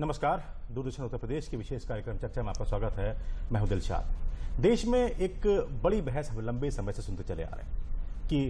नमस्कार दूरदर्शन उत्तर प्रदेश के विशेष कार्यक्रम चर्चा में आपका स्वागत है मैं हूं दिलशाद देश में एक बड़ी बहस लंबे समय से सुनते चले आ रहे हैं कि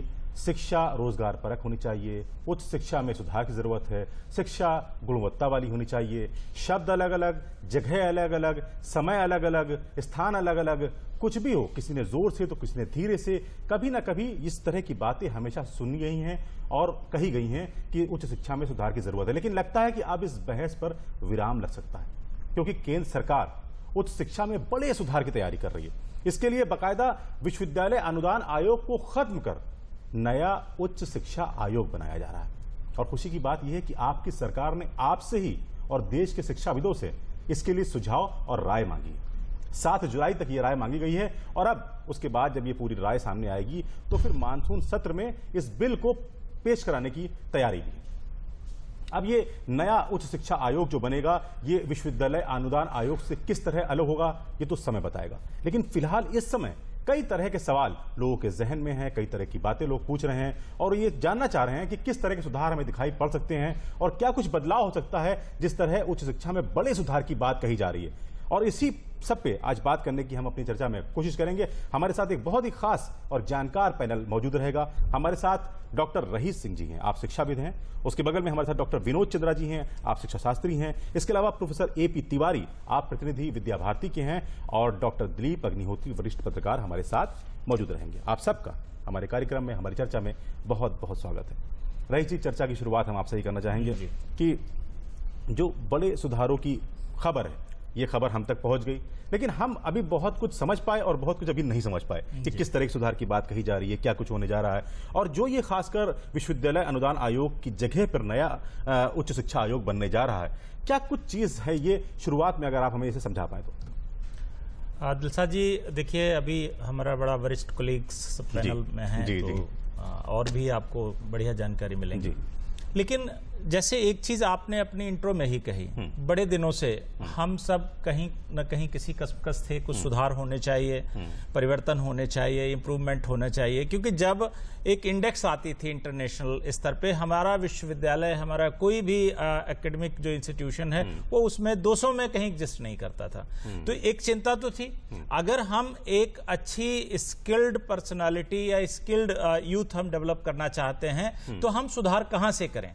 शिक्षा रोजगार परक होनी चाहिए उच्च शिक्षा में सुधार की जरूरत है शिक्षा गुणवत्ता वाली होनी चाहिए शब्द अलग अलग जगह अलग अलग समय अलग अलग स्थान अलग अलग कुछ भी हो किसी ने जोर से तो किसी ने धीरे से कभी ना कभी इस तरह की बातें हमेशा सुनी गई हैं और कही गई हैं कि उच्च शिक्षा में सुधार की जरूरत है लेकिन लगता है कि अब इस बहस पर विराम लग सकता है क्योंकि केंद्र सरकार उच्च शिक्षा में बड़े सुधार की तैयारी कर रही है इसके लिए बाकायदा विश्वविद्यालय अनुदान आयोग को खत्म कर नया उच्च शिक्षा आयोग बनाया जा रहा है और खुशी की बात यह है कि आपकी सरकार ने आपसे ही और देश के शिक्षाविदों से इसके लिए सुझाव और राय मांगी सात जुलाई तक ये राय मांगी गई है और अब उसके बाद जब ये पूरी राय सामने आएगी तो फिर मानसून सत्र में इस बिल को पेश कराने की तैयारी भी अब ये नया उच्च शिक्षा आयोग जो बनेगा ये विश्वविद्यालय अनुदान आयोग से किस तरह अलग होगा ये तो समय बताएगा लेकिन फिलहाल इस समय कई तरह के सवाल लोगों के जहन में हैं कई तरह की बातें लोग पूछ रहे हैं और ये जानना चाह रहे हैं कि किस तरह के सुधार हमें दिखाई पड़ सकते हैं और क्या कुछ बदलाव हो सकता है जिस तरह उच्च शिक्षा में बड़े सुधार की बात कही जा रही है और इसी सब पे आज बात करने की हम अपनी चर्चा में कोशिश करेंगे हमारे साथ एक बहुत ही खास और जानकार पैनल मौजूद रहेगा हमारे साथ डॉक्टर रहीश सिंह जी हैं आप शिक्षाविद हैं उसके बगल में हमारे साथ डॉक्टर विनोद चंद्रा जी हैं आप शिक्षा शास्त्री हैं इसके अलावा प्रोफेसर ए पी तिवारी आप प्रतिनिधि विद्या भारती के हैं और डॉक्टर दिलीप अग्निहोत्री वरिष्ठ पत्रकार हमारे साथ मौजूद रहेंगे आप सबका हमारे कार्यक्रम में हमारी चर्चा में बहुत बहुत स्वागत है रही जी चर्चा की शुरुआत हम आपसे ही करना चाहेंगे कि जो बड़े सुधारों की खबर है ये खबर हम तक पहुंच गई लेकिन हम अभी बहुत कुछ समझ पाए और बहुत कुछ अभी नहीं समझ पाए कि किस तरह की सुधार की बात कही जा रही है क्या कुछ होने जा रहा है और जो ये खासकर विश्वविद्यालय अनुदान आयोग की जगह पर नया उच्च शिक्षा आयोग बनने जा रहा है क्या कुछ चीज़ है ये शुरुआत में अगर आप हमें इसे समझा पाए तो दिलसा जी देखिए अभी हमारा बड़ा वरिष्ठ कोलीग्स पैनल में है तो और भी आपको बढ़िया जानकारी मिलेगी लेकिन जैसे एक चीज आपने अपनी इंट्रो में ही कही हम्म। बड़े दिनों से हम्म। हम सब कहीं ना कहीं किसी कसकस थे कुछ हम्म। सुधार होने चाहिए परिवर्तन होने चाहिए इम्प्रूवमेंट होना चाहिए क्योंकि जब एक इंडेक्स आती थी इंटरनेशनल स्तर पे हमारा विश्वविद्यालय हमारा कोई भी एकेडमिक जो इंस्टीट्यूशन है वो उसमें 200 में कहीं एग्जिस्ट नहीं करता था तो एक चिंता तो थी अगर हम एक अच्छी स्किल्ड पर्सनैलिटी या स्किल्ड यूथ हम डेवलप करना चाहते हैं तो हम सुधार कहाँ से करें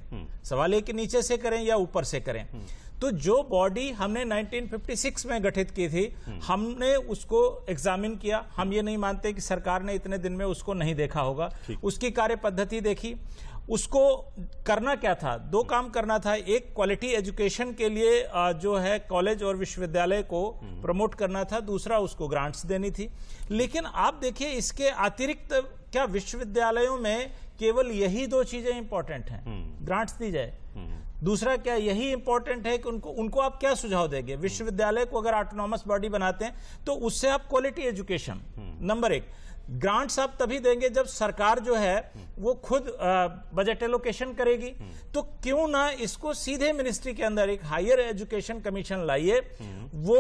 वाले के नीचे से करें या ऊपर से करें तो जो बॉडी हमने 1956 में गठित की थी हमने उसको एग्जामिन किया हम ये नहीं मानते कि सरकार ने इतने दिन में उसको नहीं देखा होगा उसकी कार्य पद्धति देखी उसको करना क्या था दो काम करना था एक क्वालिटी एजुकेशन के लिए जो है कॉलेज और विश्वविद्यालय को प्रमोट करना था दूसरा उसको ग्रांट्स देनी थी लेकिन आप देखिए इसके अतिरिक्त क्या विश्वविद्यालयों में केवल यही दो चीजें इंपॉर्टेंट हैं ग्रांट्स हम्म। दी जाए हम्म। दूसरा क्या यही इंपॉर्टेंट है कि उनको उनको आप क्या सुझाव देंगे हम्म। विश्वविद्यालय को अगर ऑटोनॉमस बॉडी बनाते हैं तो उससे आप क्वालिटी एजुकेशन नंबर एक ग्रांट्स आप तभी देंगे जब सरकार जो है वो खुद बजट एलोकेशन करेगी तो क्यों ना इसको सीधे मिनिस्ट्री के अंदर एक हायर एजुकेशन कमीशन लाइए वो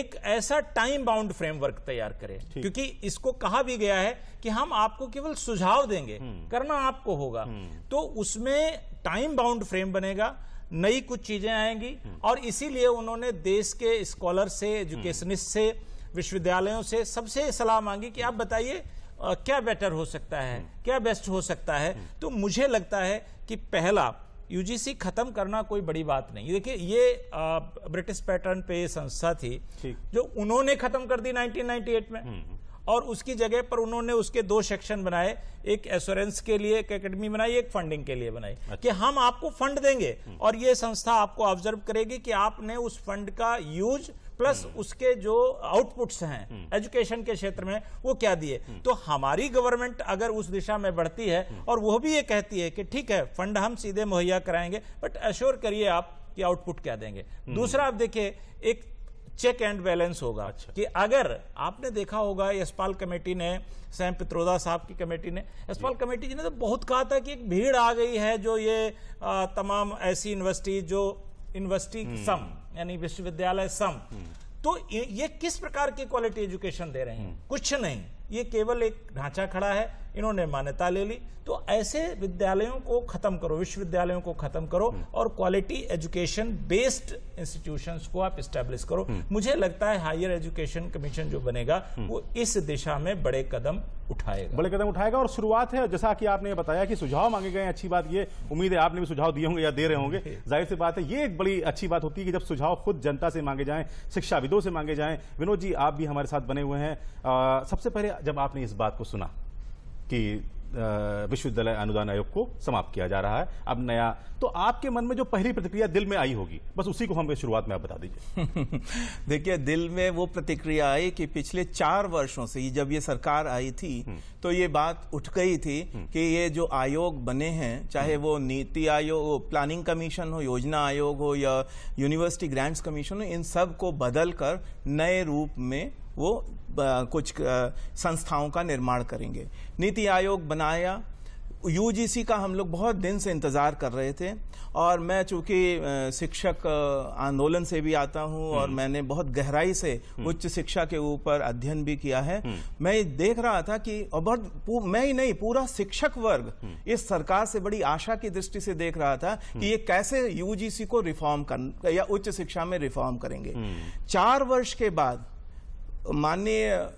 एक ऐसा टाइम बाउंड फ्रेमवर्क तैयार करे क्योंकि इसको कहा भी गया है कि हम आपको केवल सुझाव देंगे हम्म। करना आपको होगा हम्म। तो उसमें टाइम बाउंड फ्रेम बनेगा नई कुछ चीजें आएंगी हम्म। और इसीलिए उन्होंने देश के स्कॉलर से एजुकेशनिस्ट से विश्वविद्यालयों से सबसे सलाह मांगी कि आप बताइए क्या बेटर हो सकता है क्या बेस्ट हो सकता है तो मुझे लगता है कि पहला यूजीसी खत्म करना कोई बड़ी बात नहीं देखिए ये ब्रिटिश पैटर्न पे संस्था थी जो उन्होंने खत्म कर दी 1998 में हम्म, हम्म। और उसकी जगह पर उन्होंने उसके दो सेक्शन बनाए एक एश्योरेंस के लिए एक एकेडमी बनाई एक फंडिंग के लिए बनाई अच्छा। कि हम आपको फंड देंगे हम्म। और ये संस्था आपको ऑब्जर्व करेगी कि आपने उस फंड का यूज प्लस हम्म। उसके जो आउटपुट्स हैं हम्म। एजुकेशन के क्षेत्र में वो क्या दिए हम्म। तो हमारी गवर्नमेंट अगर उस दिशा में बढ़ती है और वो भी ये कहती है कि ठीक है फंड हम सीधे मुहैया कराएंगे बट एश्योर करिए आप कि आउटपुट क्या देंगे दूसरा आप देखिए एक चेक एंड बैलेंस होगा अच्छा। कि अगर आपने देखा होगा यशपाल कमेटी ने सैम पित्रोदा साहब की कमेटी ने यशपाल कमेटी जी ने तो बहुत कहा था कि एक भीड़ आ गई है जो ये आ, तमाम ऐसी यूनिवर्सिटी जो यूनिवर्सिटी सम यानी विश्वविद्यालय सम तो ये किस प्रकार की क्वालिटी एजुकेशन दे रहे हैं हम्म। कुछ नहीं ये केवल एक ढांचा खड़ा है इन्होंने मान्यता ले ली तो ऐसे विद्यालयों को खत्म करो विश्वविद्यालयों को खत्म करो हम्म। और क्वालिटी एजुकेशन बेस्ड इंस्टीट्यूशंस को आप स्टैब्लिश करो हम्म। मुझे लगता है हायर एजुकेशन कमीशन जो बनेगा हम्म। वो इस दिशा में बड़े कदम उठाएगा बड़े कदम उठाएगा और शुरुआत है जैसा कि आपने बताया कि सुझाव मांगे गए अच्छी बात ये उम्मीद है आपने भी सुझाव दिए होंगे या दे रहे होंगे जाहिर सी बात है ये एक बड़ी अच्छी बात होती है कि जब सुझाव खुद जनता से मांगे जाएं शिक्षाविदों से मांगे जाएं विनोद जी आप भी हमारे साथ बने हुए हैं सबसे पहले जब आपने इस बात को सुना कि विश्वविद्यालय अनुदान आयोग को समाप्त किया जा रहा है अब नया तो आपके मन में जो पहली प्रतिक्रिया दिल में आई होगी बस उसी को हम शुरुआत में आप बता दीजिए देखिए दिल में वो प्रतिक्रिया आई कि पिछले चार वर्षों से जब ये सरकार आई थी हम्म। तो ये बात उठ गई थी हम्म। कि ये जो आयोग बने हैं चाहे हम्म। वो नीति आयोग प्लानिंग कमीशन हो योजना आयोग हो या यूनिवर्सिटी ग्रांट्स कमीशन हो इन सब को बदल कर नए रूप में वो कुछ संस्थाओं का निर्माण करेंगे नीति आयोग बनाया यूजीसी का हम लोग बहुत दिन से इंतज़ार कर रहे थे और मैं चूंकि शिक्षक आंदोलन से भी आता हूं और हम्म। मैंने बहुत गहराई से हम्म। उच्च शिक्षा के ऊपर अध्ययन भी किया है हम्म। मैं देख रहा था कि और मैं ही नहीं पूरा शिक्षक वर्ग इस सरकार से बड़ी आशा की दृष्टि से देख रहा था कि ये कैसे यूजीसी को रिफॉर्म कर या उच्च शिक्षा में रिफॉर्म करेंगे चार वर्ष के बाद माननीय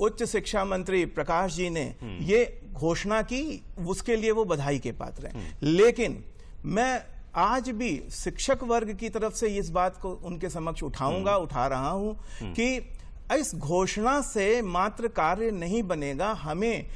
उच्च शिक्षा मंत्री प्रकाश जी ने हम्म। ये घोषणा की उसके लिए वो बधाई के पात्र हैं हम्म। लेकिन मैं आज भी शिक्षक वर्ग की तरफ से इस बात को उनके समक्ष उठाऊंगा हम्म। उठा रहा हूं कि इस घोषणा से मात्र कार्य नहीं बनेगा हमें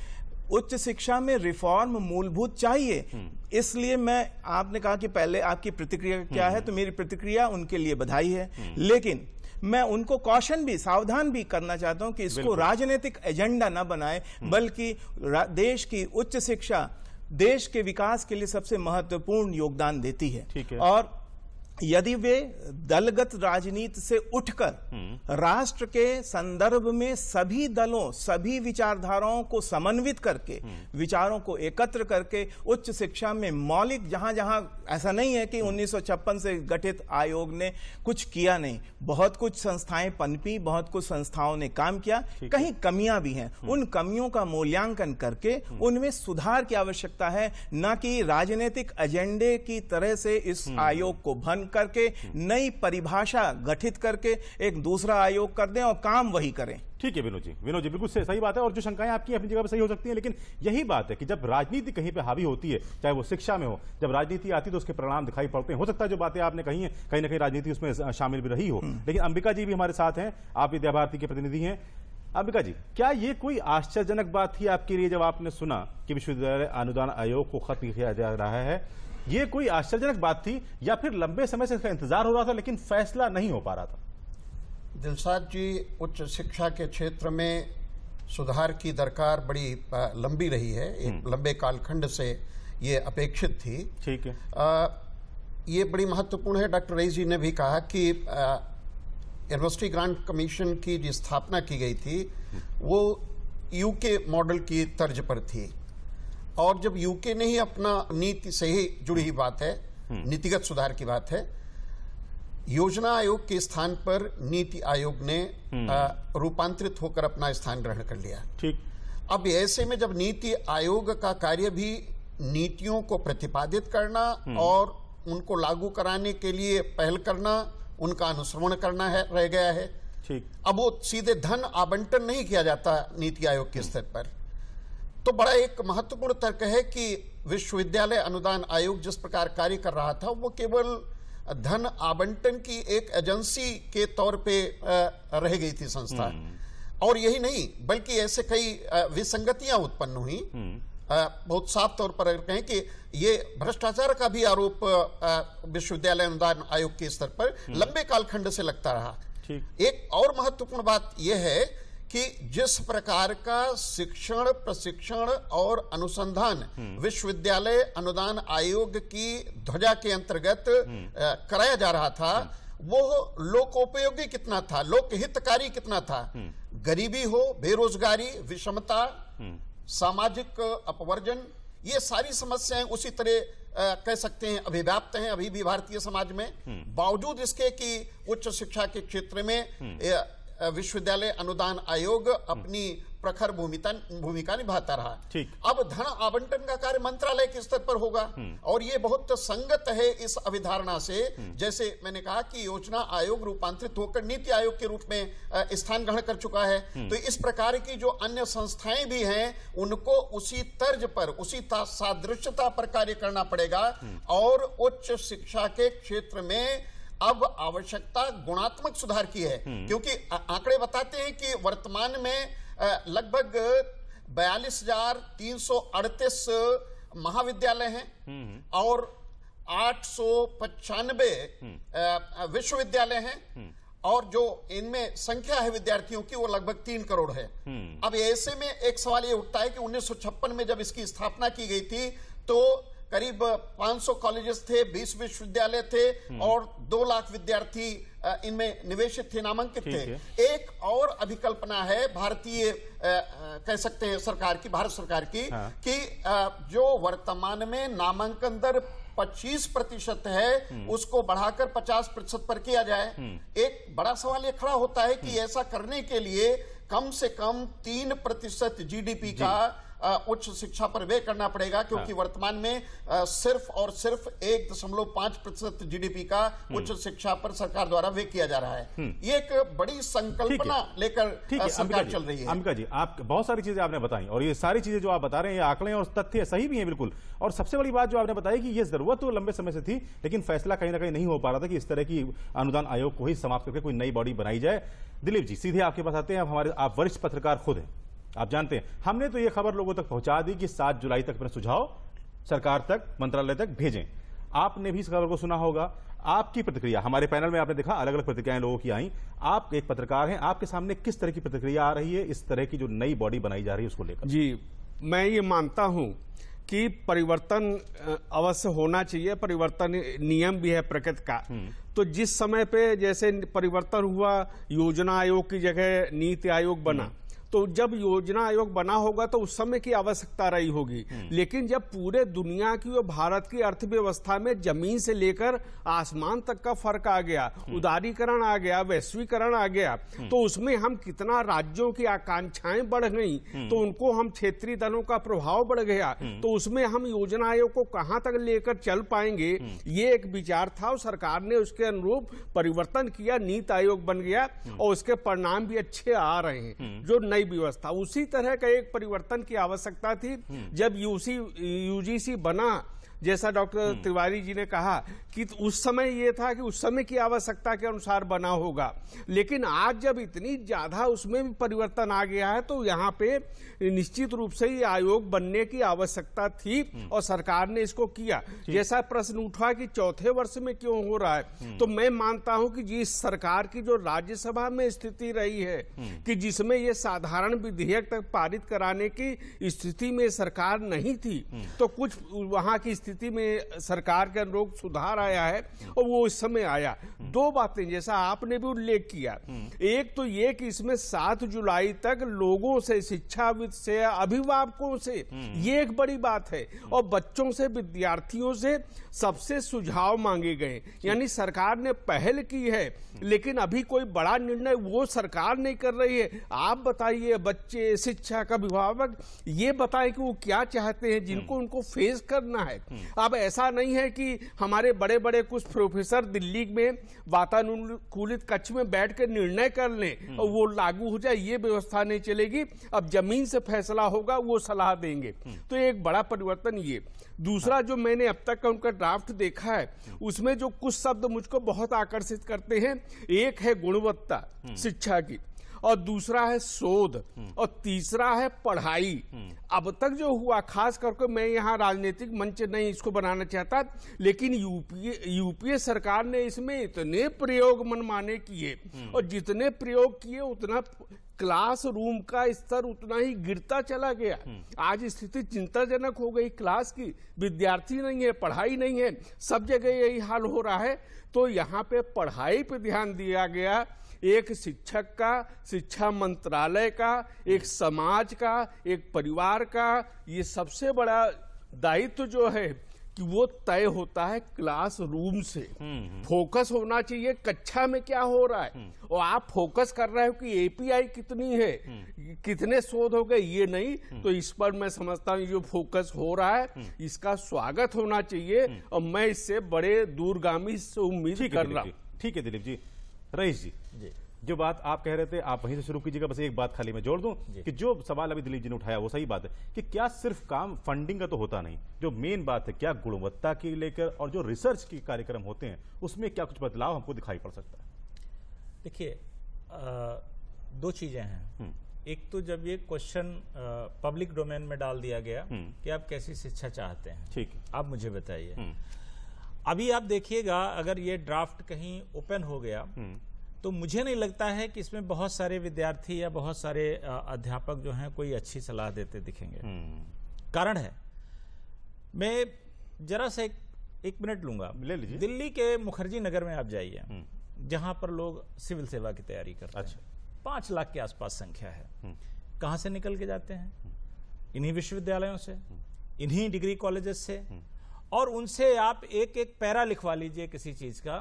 उच्च शिक्षा में रिफॉर्म मूलभूत चाहिए इसलिए मैं आपने कहा कि पहले आपकी प्रतिक्रिया क्या है तो मेरी प्रतिक्रिया उनके लिए बधाई है लेकिन मैं उनको कौशन भी सावधान भी करना चाहता हूं कि इसको राजनीतिक एजेंडा ना बनाए हम्म। बल्कि देश की उच्च शिक्षा देश के विकास के लिए सबसे महत्वपूर्ण योगदान देती है और यदि वे दलगत राजनीति से उठकर हम्म। राष्ट्र के संदर्भ में सभी दलों सभी विचारधाराओं को समन्वित करके हम्म। विचारों को एकत्र करके उच्च शिक्षा में मौलिक जहां जहां ऐसा नहीं है कि हम्म। उन्नीस से गठित आयोग ने कुछ किया नहीं बहुत कुछ संस्थाएं पनपी बहुत कुछ संस्थाओं ने काम किया कहीं कमियां भी हैं उन कमियों का मूल्यांकन करके उनमें सुधार की आवश्यकता है न कि राजनीतिक एजेंडे की तरह से इस आयोग को भन मांग करके नई परिभाषा गठित करके एक दूसरा आयोग कर दें और काम वही करें ठीक है विनोद जी विनोद जी बिल्कुल सही बात है और जो शंकाएं आपकी अपनी जगह पर सही हो सकती हैं लेकिन यही बात है कि जब राजनीति कहीं पे हावी होती है चाहे वो शिक्षा में हो जब राजनीति आती है तो उसके परिणाम दिखाई पड़ते हैं हो सकता है जो बातें आपने कही हैं कहीं ना कहीं राजनीति उसमें शामिल भी रही हो हम्म। लेकिन अंबिका जी भी हमारे साथ हैं आप विद्या भारती के प्रतिनिधि हैं अंबिका जी क्या ये कोई आश्चर्यजनक बात थी आपके लिए जब आपने सुना कि विश्वविद्यालय अनुदान आयोग को खत्म किया जा रहा है ये कोई आश्चर्यजनक बात थी या फिर लंबे समय से इसका इंतजार हो रहा था लेकिन फैसला नहीं हो पा रहा था दिलसाद जी उच्च शिक्षा के क्षेत्र में सुधार की दरकार बड़ी लंबी रही है एक हम्म। लंबे कालखंड से ये अपेक्षित थी ठीक है आ, ये बड़ी महत्वपूर्ण है डॉक्टर रईस जी ने भी कहा कि यूनिवर्सिटी ग्रांट कमीशन की जो स्थापना की गई थी हम्म। वो यूके मॉडल की तर्ज पर थी और जब यूके ने ही अपना नीति से ही जुड़ी ही बात है हम्म। नीतिगत सुधार की बात है योजना आयोग के स्थान पर नीति आयोग ने हम्म। रूपांतरित होकर अपना स्थान ग्रहण कर लिया ठीक अब ऐसे में जब नीति आयोग का कार्य भी नीतियों को प्रतिपादित करना हम्म। और उनको लागू कराने के लिए पहल करना उनका अनुश्रवण करना है रह गया है ठीक अब वो सीधे धन आवंटन नहीं किया जाता नीति आयोग के स्तर पर तो बड़ा एक महत्वपूर्ण तर्क है कि विश्वविद्यालय अनुदान आयोग जिस प्रकार कार्य कर रहा था वो केवल धन आवंटन की एक एजेंसी के तौर पे रह गई थी संस्था हम्म। और यही नहीं बल्कि ऐसे कई विसंगतियां उत्पन्न हुई हम्म। बहुत साफ तौर पर कहें कि ये भ्रष्टाचार का भी आरोप विश्वविद्यालय अनुदान आयोग के स्तर पर हम्म। लंबे कालखंड से लगता रहा एक और महत्वपूर्ण बात यह है कि जिस प्रकार का शिक्षण प्रशिक्षण और अनुसंधान हम्म। विश्वविद्यालय अनुदान आयोग की ध्वजा के अंतर्गत हम्म। कराया जा रहा था हम्म। वो लोकोपयोगी कितना था लोकहितकारी कितना था गरीबी हो बेरोजगारी विषमता सामाजिक अपवर्जन ये सारी समस्याएं उसी तरह कह सकते हैं अभिव्याप्त हैं अभी भी भारतीय समाज में बावजूद इसके कि उच्च शिक्षा के क्षेत्र में विश्वविद्यालय अनुदान आयोग अपनी प्रखर भूमिका निभाता रहा ठीक अब धन आवंटन का कार्य मंत्रालय के स्तर पर होगा हम्म। और ये बहुत संगत है इस अवधारणा से हम्म। जैसे मैंने कहा कि योजना आयोग रूपांतरित होकर नीति आयोग के रूप में स्थान ग्रहण कर चुका है हम्म। तो इस प्रकार की जो अन्य संस्थाएं भी हैं उनको उसी तर्ज पर उसी सादृश्यता पर कार्य करना पड़ेगा और उच्च शिक्षा के क्षेत्र में अब आवश्यकता गुणात्मक सुधार की है हम्म। क्योंकि आंकड़े बताते हैं कि वर्तमान में लगभग बयालीस हजार तीन सौ अड़तीस महाविद्यालय हैं हम्म। और आठ सौ पचानबे हम्म। विश्वविद्यालय हैं और जो इनमें संख्या है विद्यार्थियों की वो लगभग तीन करोड़ है अब ऐसे में एक सवाल ये उठता है कि उन्नीस में जब इसकी स्थापना की गई थी तो करीब 500 कॉलेजेस थे 20 विश्वविद्यालय थे हम्म। और दो लाख विद्यार्थी इनमें निवेशित थे नामांकित थे एक और अभिकल्पना है भारतीय कह सकते हैं सरकार की भारत सरकार की हाँ। कि जो वर्तमान में नामांकन दर 25 प्रतिशत है हम्म। उसको बढ़ाकर 50 प्रतिशत पर किया जाए हम्म। एक बड़ा सवाल ये खड़ा होता है कि ऐसा करने के लिए कम से कम तीन प्रतिशत जी। का उच्च शिक्षा पर वे करना पड़ेगा क्योंकि हाँ। वर्तमान में सिर्फ और सिर्फ एक दशमलव पांच प्रतिशत जी का हम्म। उच्च शिक्षा पर सरकार द्वारा वे किया जा रहा है हम्म। ये एक बड़ी संकल्पना लेकर सरकार चल रही है अंबिका जी आप बहुत सारी चीजें आपने बताई और ये सारी चीजें जो आप बता रहे हैं आंकड़े और तथ्य सही भी है बिल्कुल और सबसे बड़ी बात जो आपने बताई कि ये जरूरत तो लंबे समय से थी लेकिन फैसला कहीं ना कहीं नहीं हो पा रहा था कि इस तरह की अनुदान आयोग को ही समाप्त करके कोई नई बॉडी बनाई जाए दिलीप जी सीधे आपके पास आते हैं आप हमारे आप वरिष्ठ पत्रकार खुद हैं आप जानते हैं हमने तो ये खबर लोगों तक पहुंचा दी कि सात जुलाई तक अपने सुझाव सरकार तक मंत्रालय तक भेजें आपने भी इस खबर को सुना होगा आपकी प्रतिक्रिया हमारे पैनल में आपने देखा अलग अलग प्रतिक्रियाएं लोगों की आई आप एक पत्रकार हैं आपके सामने किस तरह की प्रतिक्रिया आ रही है इस तरह की जो नई बॉडी बनाई जा रही है उसको लेकर जी मैं ये मानता हूं कि परिवर्तन अवश्य होना चाहिए परिवर्तन नियम भी है प्रकृति का हम्म। तो जिस समय पे जैसे परिवर्तन हुआ योजना आयोग की जगह नीति आयोग बना हम्म। तो जब योजना आयोग बना होगा तो उस समय की आवश्यकता रही होगी हम्म। लेकिन जब पूरे दुनिया की और भारत की अर्थव्यवस्था में जमीन से लेकर आसमान तक का फर्क आ गया हम्म। उदारीकरण आ गया वैश्वीकरण आ गया हम्म। तो उसमें हम कितना राज्यों की आकांक्षाएं बढ़ गई तो उनको हम क्षेत्रीय दलों का प्रभाव बढ़ गया तो उसमें हम योजना आयोग को कहां तक लेकर चल पाएंगे ये एक विचार था और सरकार ने उसके अनुरूप परिवर्तन किया नीति आयोग बन गया और उसके परिणाम भी अच्छे आ रहे हैं जो नई व्यवस्था उसी तरह का एक परिवर्तन की आवश्यकता थी हम्म। जब यूसी यूजीसी बना जैसा डॉक्टर हम्म। तिवारी जी ने कहा कि तो उस समय ये था कि उस समय की आवश्यकता के अनुसार बना होगा लेकिन आज जब इतनी ज्यादा उसमें भी परिवर्तन आ गया है तो यहाँ पे निश्चित रूप से ये आयोग बनने की आवश्यकता थी हम्म। और सरकार ने इसको किया जैसा प्रश्न उठा कि चौथे वर्ष में क्यों हो रहा है हम्म। तो मैं मानता हूं कि जिस सरकार की जो राज्यसभा में स्थिति रही है कि जिसमें ये साधारण विधेयक तक पारित कराने की स्थिति में सरकार नहीं थी तो कुछ वहां की स्थिति में सरकार के अनुरोध सुधार आया है और वो इस समय आया हम्म। दो बातें जैसा आपने भी उल्लेख किया हम्म। एक तो ये कि इसमें सात जुलाई तक लोगों से शिक्षाविद से अभिभावकों से हम्म। ये एक बड़ी बात है और बच्चों से विद्यार्थियों से सबसे सुझाव मांगे गए यानी सरकार ने पहल की है लेकिन अभी कोई बड़ा निर्णय वो सरकार नहीं कर रही है आप बताइए बच्चे शिक्षा का अभिभावक ये बताएं कि वो क्या चाहते हैं जिनको उनको फेस करना है हम्म। अब ऐसा नहीं है कि हमारे बड़े बड़े कुछ प्रोफेसर दिल्ली में वातानुकूलित कक्ष में बैठ कर निर्णय कर लें हम्म। और वो लागू हो जाए ये व्यवस्था नहीं चलेगी अब जमीन से फैसला होगा वो सलाह देंगे हम्म। तो एक बड़ा परिवर्तन ये दूसरा जो मैंने अब तक का उनका ड्राफ्ट देखा है उसमें जो कुछ शब्द मुझको बहुत आकर्षित करते हैं एक है गुणवत्ता शिक्षा की और दूसरा है शोध और तीसरा है पढ़ाई अब तक जो हुआ खास करके मैं यहाँ राजनीतिक मंच नहीं इसको बनाना चाहता लेकिन यूपीए यूपीए सरकार ने इसमें इतने प्रयोग मनमाने किए और जितने प्रयोग किए उतना क्लासरूम का स्तर उतना ही गिरता चला गया आज स्थिति चिंताजनक हो गई क्लास की विद्यार्थी नहीं है पढ़ाई नहीं है सब जगह यही हाल हो रहा है तो यहाँ पे पढ़ाई पे ध्यान दिया गया एक शिक्षक का शिक्षा मंत्रालय का एक समाज का एक परिवार का ये सबसे बड़ा दायित्व जो है कि वो तय होता है क्लास रूम से हम्म, हम्म। फोकस होना चाहिए कक्षा में क्या हो रहा है हम्म। और आप फोकस कर रहे हो कि एपीआई कितनी है कितने शोध हो गए ये नहीं तो इस पर मैं समझता हूँ जो फोकस हो रहा है इसका स्वागत होना चाहिए और मैं इससे बड़े दूरगामी से उम्मीद कर रहा हूँ ठीक है दिलीप जी रईस जी जी जो बात आप कह रहे थे आप वहीं से शुरू कीजिएगा बस एक बात खाली मैं जोड़ दूं कि जो सवाल अभी दिलीप जी ने उठाया वो सही बात है कि क्या सिर्फ काम फंडिंग का तो होता नहीं जो मेन बात है क्या गुणवत्ता की लेकर और जो रिसर्च के कार्यक्रम होते हैं उसमें क्या कुछ बदलाव हमको दिखाई पड़ सकता है देखिए दो चीजें हैं हम्म। एक तो जब ये क्वेश्चन पब्लिक डोमेन में डाल दिया गया हम्म। कि आप कैसी शिक्षा चाहते हैं ठीक आप मुझे बताइए हम्म। अभी आप देखिएगा अगर ये ड्राफ्ट कहीं ओपन हो गया हम्म। तो मुझे नहीं लगता है कि इसमें बहुत सारे विद्यार्थी या बहुत सारे अध्यापक जो हैं कोई अच्छी सलाह देते दिखेंगे हम्म। कारण है मैं जरा से एक, एक मिनट लूंगा ले लीजिए दिल्ली के मुखर्जी नगर में आप जाइए हम्म। जहां पर लोग सिविल सेवा की तैयारी करते अच्छा। हैं पांच लाख के आसपास संख्या है कहां से निकल के जाते हैं इन्हीं विश्वविद्यालयों से इन्हीं डिग्री कॉलेजेस से और उनसे आप एक एक पैरा लिखवा लीजिए किसी चीज का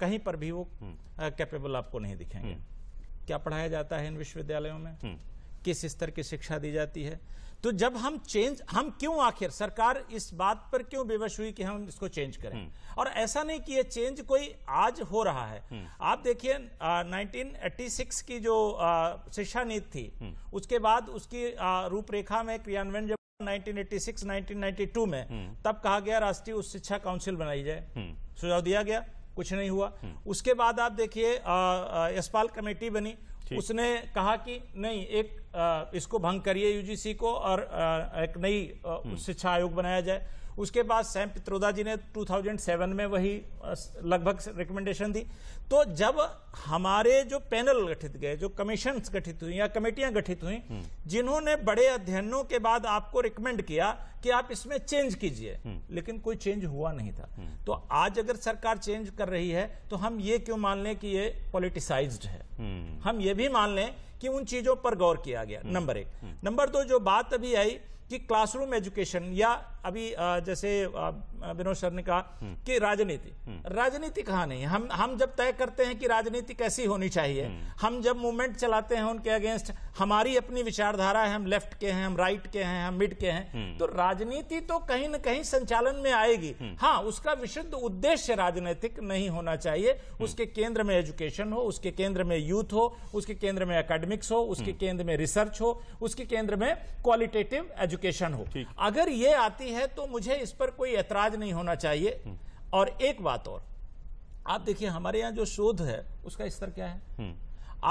कहीं पर भी वो कैपेबल हम्म। आपको नहीं दिखेंगे हम्म। क्या पढ़ाया जाता है इन विश्वविद्यालयों में हम्म। किस स्तर की शिक्षा दी जाती है तो जब हम चेंज हम क्यों आखिर सरकार इस बात पर क्यों विवश हुई कि हम इसको चेंज करें और ऐसा नहीं कि ये चेंज कोई आज हो रहा है आप देखिए 1986 की जो शिक्षा नीति थी उसके बाद उसकी रूपरेखा में क्रियान्वयन 1986 1992 में हम्म। तब कहा गया राष्ट्रीय उच्च शिक्षा काउंसिल बनाई जाए हम्म। सुझाव दिया गया कुछ नहीं हुआ हम्म। उसके बाद आप देखिए यशपाल कमेटी बनी उसने कहा कि नहीं एक आ, इसको भंग करिए यूजीसी को और आ, एक नई शिक्षा आयोग बनाया जाए उसके बाद सैम पित्रोदा जी ने 2007 में वही लगभग रिकमेंडेशन दी तो जब हमारे जो पैनल गठित गए जो कमीशन गठित हुई या कमेटियां गठित हुई हम्म। जिन्होंने बड़े अध्ययनों के बाद आपको रिकमेंड किया कि आप इसमें चेंज कीजिए हम्म। लेकिन कोई चेंज हुआ नहीं था हम्म। तो आज अगर सरकार चेंज कर रही है तो हम ये क्यों मान लें कि ये पोलिटिसाइज है हम ये भी मान लें कि उन चीजों पर गौर किया गया नंबर एक नंबर दो जो बात अभी आई कि क्लासरूम एजुकेशन या अभी जैसे विनोद सर ने कहा हम्म। कि राजनीति हम्म। राजनीति कहा नहीं हम हम जब तय करते हैं कि राजनीति कैसी होनी चाहिए हम्म। हम जब मूवमेंट चलाते हैं उनके अगेंस्ट हमारी अपनी विचारधारा है हम लेफ्ट के हैं हम राइट के हैं हम मिड के हैं तो राजनीति तो कहीं ना कहीं संचालन में आएगी हाँ उसका विशुद्ध उद्देश्य राजनीतिक नहीं होना चाहिए उसके केंद्र में एजुकेशन हो उसके केंद्र में यूथ हो उसके केंद्र में अकेडमिक्स हो उसके केंद्र में रिसर्च हो उसके केंद्र में क्वालिटेटिव एजुकेशन हो अगर ये आती है है तो मुझे इस पर कोई ऐतराज नहीं होना चाहिए हम्म। और एक बात और आप देखिए हमारे यहाँ जो शोध है उसका स्तर क्या है हम्म।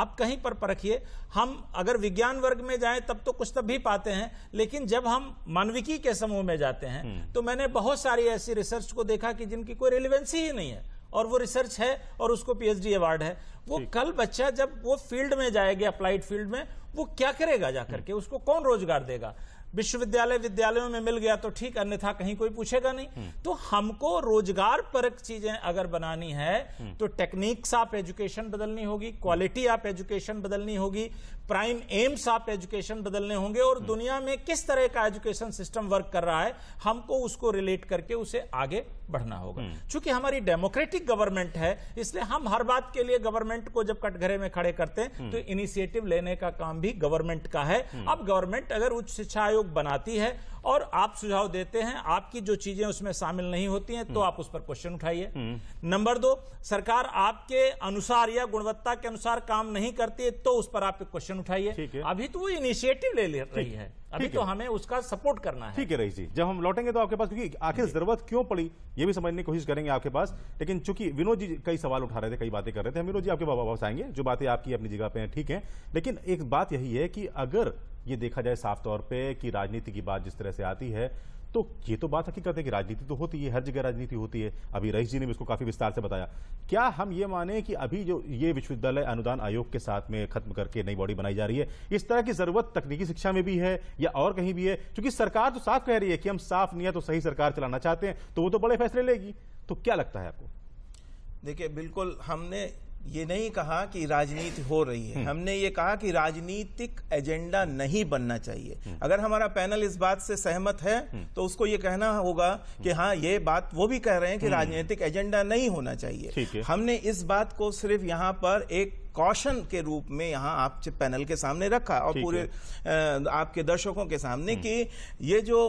आप कहीं पर परखिए हम अगर विज्ञान वर्ग में जाएं तब तो कुछ तब भी पाते हैं लेकिन जब हम मानविकी के समूह में जाते हैं हम्म। तो मैंने बहुत सारी ऐसी रिसर्च को देखा कि जिनकी कोई रिलिवेंसी ही नहीं है और वो रिसर्च है और उसको पीएचडी अवार्ड है वो कल बच्चा जब वो फील्ड में जाएगा अप्लाइड फील्ड में वो क्या करेगा जाकर के उसको कौन रोजगार देगा विश्वविद्यालय विद्यालयों में मिल गया तो ठीक अन्यथा कहीं कोई पूछेगा नहीं हम्म। तो हमको रोजगार परक चीजें अगर बनानी है हम्म। तो टेक्निक्स ऑफ एजुकेशन बदलनी होगी क्वालिटी ऑफ एजुकेशन बदलनी होगी प्राइम एम्स ऑफ एजुकेशन बदलने होंगे और हम्म। दुनिया में किस तरह का एजुकेशन सिस्टम वर्क कर रहा है हमको उसको रिलेट करके उसे आगे बढ़ना होगा हम्म। चूंकि हमारी डेमोक्रेटिक गवर्नमेंट है इसलिए हम हर बात के लिए गवर्नमेंट को जब कटघरे में खड़े करते हैं हम्म। तो इनिशिएटिव लेने का काम भी गवर्नमेंट का है अब गवर्नमेंट अगर उच्च शिक्षा आयोग बनाती है और आप सुझाव देते हैं आपकी जो चीजें उसमें शामिल नहीं होती हैं तो आप उस पर क्वेश्चन उठाइए नंबर दो सरकार आपके अनुसार या गुणवत्ता के अनुसार काम नहीं करती है तो उस पर आप क्वेश्चन उठाइए अभी तो वो इनिशिएटिव ले ले रही है अभी तो हमें उसका सपोर्ट करना है ठीक है रही जी जब हम लौटेंगे तो आपके पास क्योंकि आखिर जरूरत क्यों पड़ी ये भी समझने की कोशिश करेंगे आपके पास लेकिन चूंकि विनोद जी कई सवाल उठा रहे थे कई बातें कर रहे थे हम विनोद जी आपके वापस आएंगे जो बातें आपकी अपनी जगह पे हैं ठीक है लेकिन एक बात यही है कि अगर ये देखा जाए साफ तौर पे कि राजनीति की बात जिस तरह से आती है तो ये तो बात हकीकत है कि राजनीति तो होती है हर जगह राजनीति होती है अभी रईस जी ने भी इसको काफी विस्तार से बताया क्या हम ये माने कि अभी जो ये विश्वविद्यालय अनुदान आयोग के साथ में खत्म करके नई बॉडी बनाई जा रही है इस तरह की जरूरत तकनीकी शिक्षा में भी है या और कहीं भी है क्योंकि सरकार तो साफ कह रही है कि हम साफ नहीं है तो सही सरकार चलाना चाहते हैं तो वो तो बड़े फैसले लेगी तो क्या लगता है आपको देखिए बिल्कुल हमने ये नहीं कहा कि राजनीति हो रही है हम्म। हमने ये कहा कि राजनीतिक एजेंडा नहीं बनना चाहिए हम्म। अगर हमारा पैनल इस बात से सहमत है हम्म। तो उसको ये कहना होगा कि हाँ ये बात वो भी कह रहे हैं कि राजनीतिक एजेंडा नहीं होना चाहिए हमने इस बात को सिर्फ यहाँ पर एक कौशन के रूप में यहाँ आप पैनल के सामने रखा और पूरे आपके दर्शकों के सामने हम्म। कि ये जो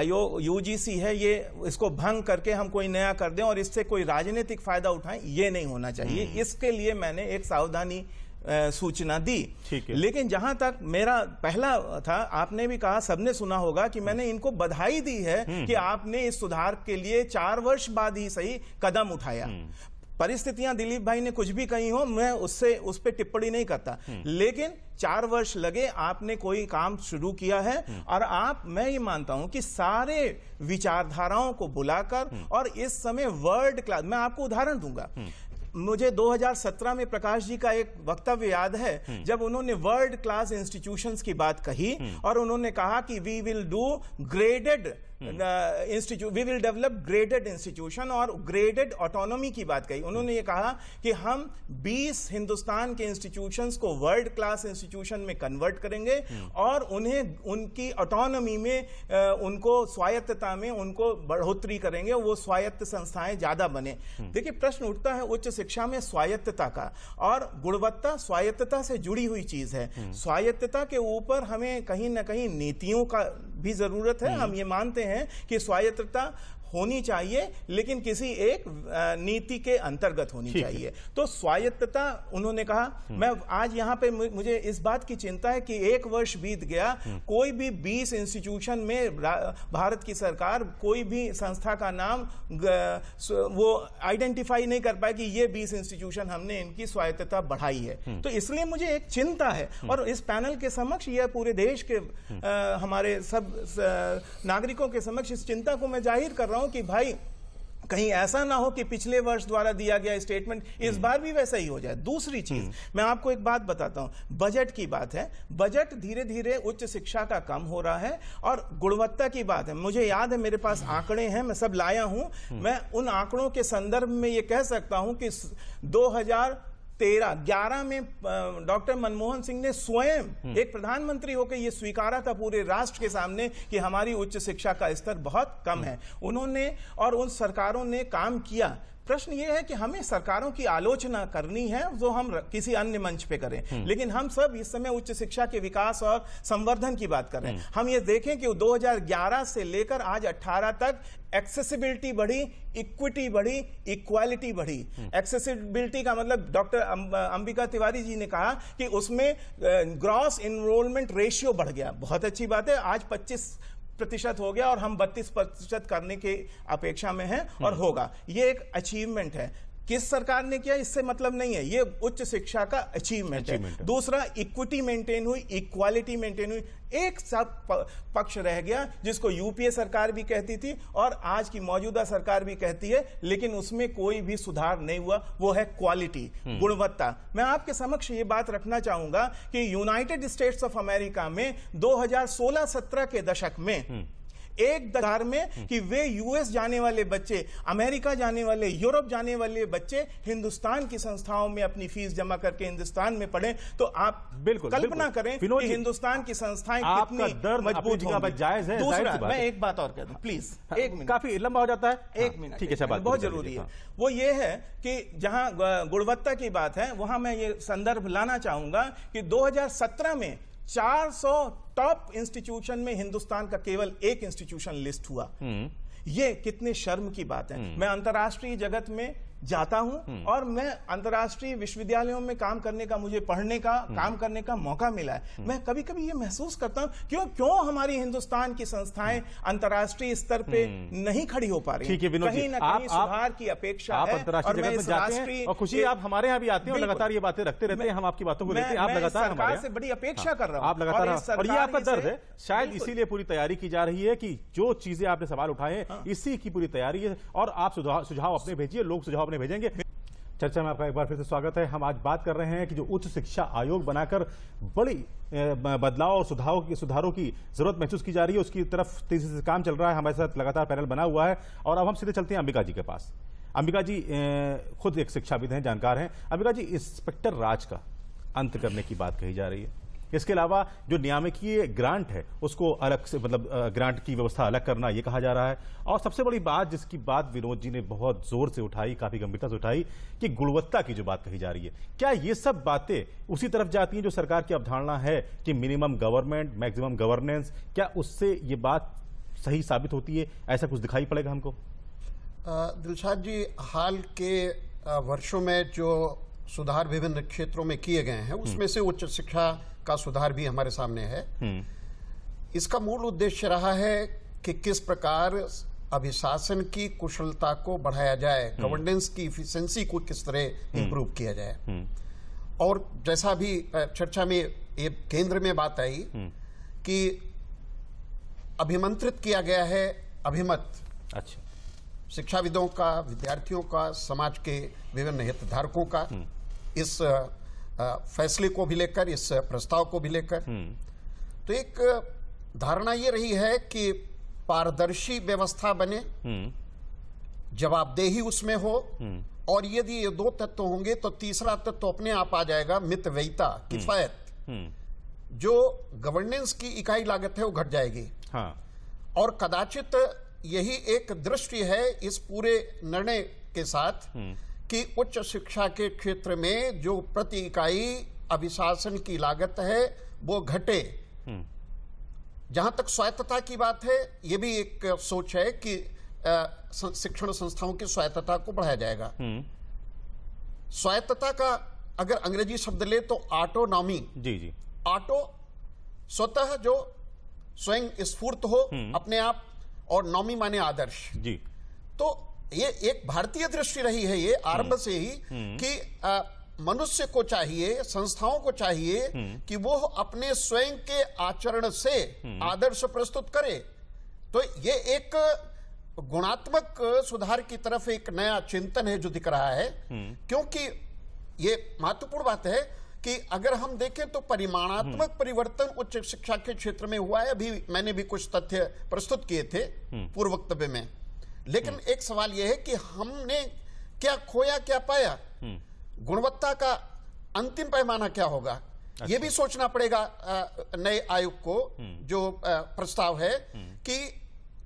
आयो यूजीसी है ये इसको भंग करके हम कोई नया कर दें और इससे कोई राजनीतिक फायदा उठाएं ये नहीं होना चाहिए हम्म। इसके लिए मैंने एक सावधानी सूचना दी लेकिन जहां तक मेरा पहला था आपने भी कहा सबने सुना होगा कि मैंने हम्म। इनको बधाई दी है कि आपने इस सुधार के लिए चार वर्ष बाद ही सही कदम उठाया परिस्थितियां दिलीप भाई ने कुछ भी कही हो मैं उससे उस पर टिप्पणी नहीं करता हम्म। लेकिन चार वर्ष लगे आपने कोई काम शुरू किया है हम्म। और आप मैं ये मानता हूं कि सारे विचारधाराओं को बुलाकर हम्म। और इस समय वर्ल्ड क्लास मैं आपको उदाहरण दूंगा मुझे 2017 में प्रकाश जी का एक वक्तव्य याद है जब उन्होंने वर्ल्ड क्लास इंस्टीट्यूशंस की बात कही और उन्होंने कहा कि we will do graded institute we will develop graded institution और ग्रेडेड ऑटोनॉमी की बात कही उन्होंने ये कहा कि हम 20 हिंदुस्तान के इंस्टीट्यूशन को वर्ल्ड क्लास इंस्टीट्यूशन में कन्वर्ट करेंगे hmm. और उन्हें उनकी ऑटोनॉमी में uh, उनको स्वायत्तता में उनको बढ़ोतरी करेंगे वो स्वायत्त संस्थाएं ज्यादा बने hmm. देखिए प्रश्न उठता है उच्च शिक्षा में स्वायत्तता का और गुणवत्ता स्वायत्तता से जुड़ी हुई चीज है hmm. स्वायत्तता के ऊपर हमें कहीं ना कहीं नीतियों का भी जरूरत है हम ये मानते हैं हैं कि स्वायत्तता होनी चाहिए लेकिन किसी एक नीति के अंतर्गत होनी चाहिए तो स्वायत्तता उन्होंने कहा हम्म। मैं आज यहां पे मुझे इस बात की चिंता है कि एक वर्ष बीत गया हम्म। कोई भी 20 इंस्टीट्यूशन में भारत की सरकार कोई भी संस्था का नाम वो आइडेंटिफाई नहीं कर पाए कि ये 20 इंस्टीट्यूशन हमने इनकी स्वायत्तता बढ़ाई है हम्म। तो इसलिए मुझे एक चिंता है और इस पैनल के समक्ष यह पूरे देश के आ, हमारे सब नागरिकों के समक्ष इस चिंता को मैं जाहिर कर रहा हूं हूं कि भाई कहीं ऐसा ना हो कि पिछले वर्ष द्वारा दिया गया स्टेटमेंट इस हम्म। बार भी वैसा ही हो जाए दूसरी चीज हम्म। मैं आपको एक बात बताता हूं बजट की बात है बजट धीरे धीरे उच्च शिक्षा का कम हो रहा है और गुणवत्ता की बात है मुझे याद है मेरे पास आंकड़े हैं मैं सब लाया हूं हम्म। मैं उन आंकड़ों के संदर्भ में ये कह सकता हूं कि दो हजार तेरह ग्यारह में डॉक्टर मनमोहन सिंह ने स्वयं हम्म। एक प्रधानमंत्री होकर यह स्वीकारा था पूरे राष्ट्र के सामने कि हमारी उच्च शिक्षा का स्तर बहुत कम है हम्म। उन्होंने और उन सरकारों ने काम किया प्रश्न ये है कि हमें सरकारों की आलोचना करनी है जो हम किसी अन्य मंच पे करें हम्म। लेकिन हम सब इस समय उच्च शिक्षा के विकास और संवर्धन की बात कर रहे हैं हम्म। हम ये देखें कि 2011 से लेकर आज 18 तक एक्सेसिबिलिटी बढ़ी इक्विटी बढ़ी इक्वालिटी बढ़ी एक्सेसिबिलिटी हम्म। का मतलब डॉक्टर अं, अंबिका तिवारी जी ने कहा कि उसमें ग्रॉस इनरोलमेंट रेशियो बढ़ गया बहुत अच्छी बात है आज पच्चीस प्रतिशत हो गया और हम बत्तीस प्रतिशत करने की अपेक्षा में हैं और हम्म। होगा ये एक अचीवमेंट है किस सरकार ने किया इससे मतलब नहीं है ये उच्च शिक्षा का अचीवमेंट है।, है दूसरा इक्विटी मेंटेन हुई इक्वालिटी मेंटेन हुई एक सब पक्ष रह गया जिसको यूपीए सरकार भी कहती थी और आज की मौजूदा सरकार भी कहती है लेकिन उसमें कोई भी सुधार नहीं हुआ वो है क्वालिटी हम्म। गुणवत्ता मैं आपके समक्ष ये बात रखना चाहूंगा कि यूनाइटेड स्टेट्स ऑफ अमेरिका में 2016-17 के दशक में हम्म। एक दहार में कि वे यूएस जाने वाले बच्चे अमेरिका जाने वाले यूरोप जाने वाले बच्चे हिंदुस्तान की संस्थाओं में अपनी फीस जमा करके हिंदुस्तान में पढ़े तो आप बिल्कुल कल्पना करें कि हिंदुस्तान की संस्थाएं कितनी मजबूत जायज है दूसरा मैं एक बात और कहता हूँ प्लीज एक मिनट काफी लंबा हो जाता है एक हाँ, मिनट ठीक है बहुत जरूरी है हाँ। वो ये है कि जहां गुणवत्ता की बात है वहां मैं ये संदर्भ लाना चाहूंगा कि 2017 में 400 टॉप इंस्टीट्यूशन में हिंदुस्तान का केवल एक इंस्टीट्यूशन लिस्ट हुआ हम्म। ये कितने शर्म की बात है हम्म। मैं अंतर्राष्ट्रीय जगत में जाता हूं हम्म। और मैं अंतर्राष्ट्रीय विश्वविद्यालयों में काम करने का मुझे पढ़ने का हम्म। काम करने का मौका मिला है हम्म। मैं कभी कभी ये महसूस करता हूं क्यों क्यों हमारी हिंदुस्तान की संस्थाएं अंतर्राष्ट्रीय स्तर पे नहीं खड़ी हो पा रही कहीं ना कहीं सुधार की अपेक्षा आप अंतर्राष्ट्रीय जगत में जाते हैं और खुशी आप हमारे यहाँ भी आते हैं लगातार ये बातें रखते रहते हैं हम आपकी बातों को लेते हैं आप लगातार से बड़ी अपेक्षा हाँ, कर रहा हूँ आप लगातार और ये आपका दर्द है शायद इसीलिए पूरी तैयारी की जा रही है कि जो चीजें आपने सवाल उठाए हाँ। इसी की पूरी तैयारी है और आप सुझाव अपने भेजिए लोग सुझाव अपने उन्हें भेजेंगे चर्चा में आपका एक बार फिर से स्वागत है हम आज बात कर रहे हैं कि जो उच्च शिक्षा आयोग बनाकर बड़ी बदलाव और सुधारों की सुधारों की जरूरत महसूस की जा रही है उसकी तरफ तेजी से काम चल रहा है हमारे साथ लगातार पैनल बना हुआ है और अब हम सीधे चलते हैं अंबिका जी के पास अंबिका जी खुद एक शिक्षाविद हैं जानकार हैं अंबिका जी इंस्पेक्टर राज का अंत करने की बात कही जा रही है इसके अलावा जो नियामकीय ग्रांट है उसको अलग से मतलब ग्रांट की व्यवस्था अलग करना ये कहा जा रहा है और सबसे बड़ी बात जिसकी बात विनोद जी ने बहुत जोर से उठाई काफी गंभीरता से उठाई कि गुणवत्ता की जो बात कही जा रही है क्या ये सब बातें उसी तरफ जाती हैं जो सरकार की अवधारणा है कि मिनिमम गवर्नमेंट मैक्सिमम गवर्नेंस क्या उससे ये बात सही साबित होती है ऐसा कुछ दिखाई पड़ेगा हमको दिलशाद जी हाल के वर्षों में जो सुधार विभिन्न क्षेत्रों में किए गए हैं हम्म। उसमें से उच्च शिक्षा का सुधार भी हमारे सामने है हम्म। इसका मूल उद्देश्य रहा है कि किस प्रकार अभिशासन की कुशलता को बढ़ाया जाए गवर्नेंस हम्म। की इफिशंसी को किस तरह इंप्रूव किया जाए और जैसा भी चर्चा में एक केंद्र में बात आई कि अभिमंत्रित किया गया है अभिमत अच्छा शिक्षाविदों का विद्यार्थियों का समाज के विभिन्न हितधारकों का इस फैसले को भी लेकर इस प्रस्ताव को भी लेकर हम्म। तो एक धारणा ये रही है कि पारदर्शी व्यवस्था बने हम्म। जवाबदेही उसमें हो हम्म। और यदि ये दो तत्व होंगे तो तीसरा तत्व अपने आप आ जाएगा मितव्ययिता किफायत जो गवर्नेंस की इकाई लागत है वो घट जाएगी हाँ। और कदाचित यही एक दृष्टि है इस पूरे निर्णय के साथ कि उच्च शिक्षा के क्षेत्र में जो प्रति इकाई अभिशासन की लागत है वो घटे हम्म। जहां तक स्वायत्तता की बात है यह भी एक सोच है कि शिक्षण संस्थाओं की स्वायत्तता को बढ़ाया जाएगा हम्म। स्वायत्तता का अगर अंग्रेजी शब्द ले तो ऑटोनॉमी जी जी ऑटो स्वतः जो स्वयं स्फूर्त हो हम्म। अपने आप और नॉमी माने आदर्श जी तो ये एक भारतीय दृष्टि रही है ये आरंभ हम्म। से ही हम्म। कि मनुष्य को चाहिए संस्थाओं को चाहिए हम्म। कि वो अपने स्वयं के आचरण से आदर्श प्रस्तुत करे तो ये एक गुणात्मक सुधार की तरफ एक नया चिंतन है जो दिख रहा है क्योंकि ये महत्वपूर्ण बात है कि अगर हम देखें तो परिमाणात्मक परिवर्तन उच्च शिक्षा के क्षेत्र में हुआ है अभी मैंने भी कुछ तथ्य प्रस्तुत किए थे पूर्व वक्तव्य में लेकिन हम्म। एक सवाल यह है कि हमने क्या खोया क्या पाया हम्म। गुणवत्ता का अंतिम पैमाना क्या होगा अच्छा। यह भी सोचना पड़ेगा नए आयोग को हम्म। जो प्रस्ताव है कि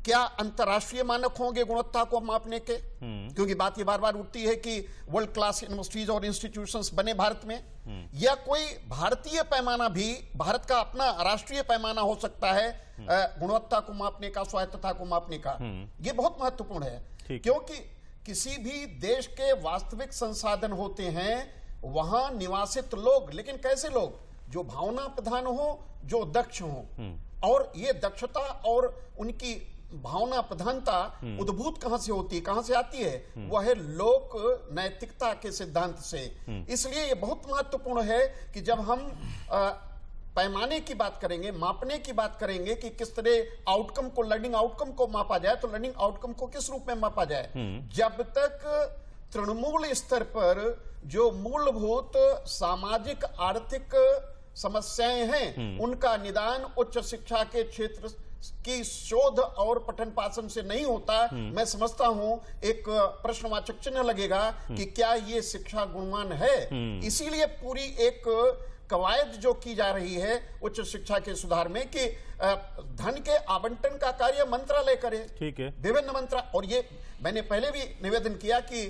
क्या अंतर्राष्ट्रीय मानक होंगे गुणवत्ता को मापने के हम्म। क्योंकि बात ये बार बार उठती है कि वर्ल्ड क्लास यूनिवर्सिटीज और इंस्टीट्यूशंस बने भारत में हम्म। या कोई भारतीय पैमाना भी भारत का अपना राष्ट्रीय पैमाना हो सकता है हम्म। गुणवत्ता को मापने का स्वायत्तता को मापने का ये बहुत महत्वपूर्ण है क्योंकि किसी भी देश के वास्तविक संसाधन होते हैं वहां निवासित लोग लेकिन कैसे लोग जो भावना प्रधान हो जो दक्ष हो और ये दक्षता और उनकी भावना प्रधानता हम्म। उद्भूत कहां से होती है कहां से आती है हम्म। वह है लोक नैतिकता के सिद्धांत से हम्म। इसलिए यह बहुत महत्वपूर्ण है कि जब हम आ, पैमाने की बात करेंगे मापने की बात करेंगे कि किस तरह आउटकम को लर्निंग आउटकम को मापा जाए तो लर्निंग आउटकम को किस रूप में मापा जाए जब तक तृणमूल स्तर पर जो मूलभूत सामाजिक आर्थिक समस्याएं हैं उनका निदान उच्च शिक्षा के क्षेत्र कि शोध और पठन पाठन से नहीं होता हम्म। मैं समझता हूं एक प्रश्नवाचक चिन्ह लगेगा कि हम्म। क्या ये शिक्षा गुणवान है हम्म। इसीलिए पूरी एक कवायद जो की जा रही है उच्च शिक्षा के सुधार में कि धन के आवंटन का कार्य मंत्रालय करे ठीक है विभिन्न मंत्रा और ये मैंने पहले भी निवेदन किया कि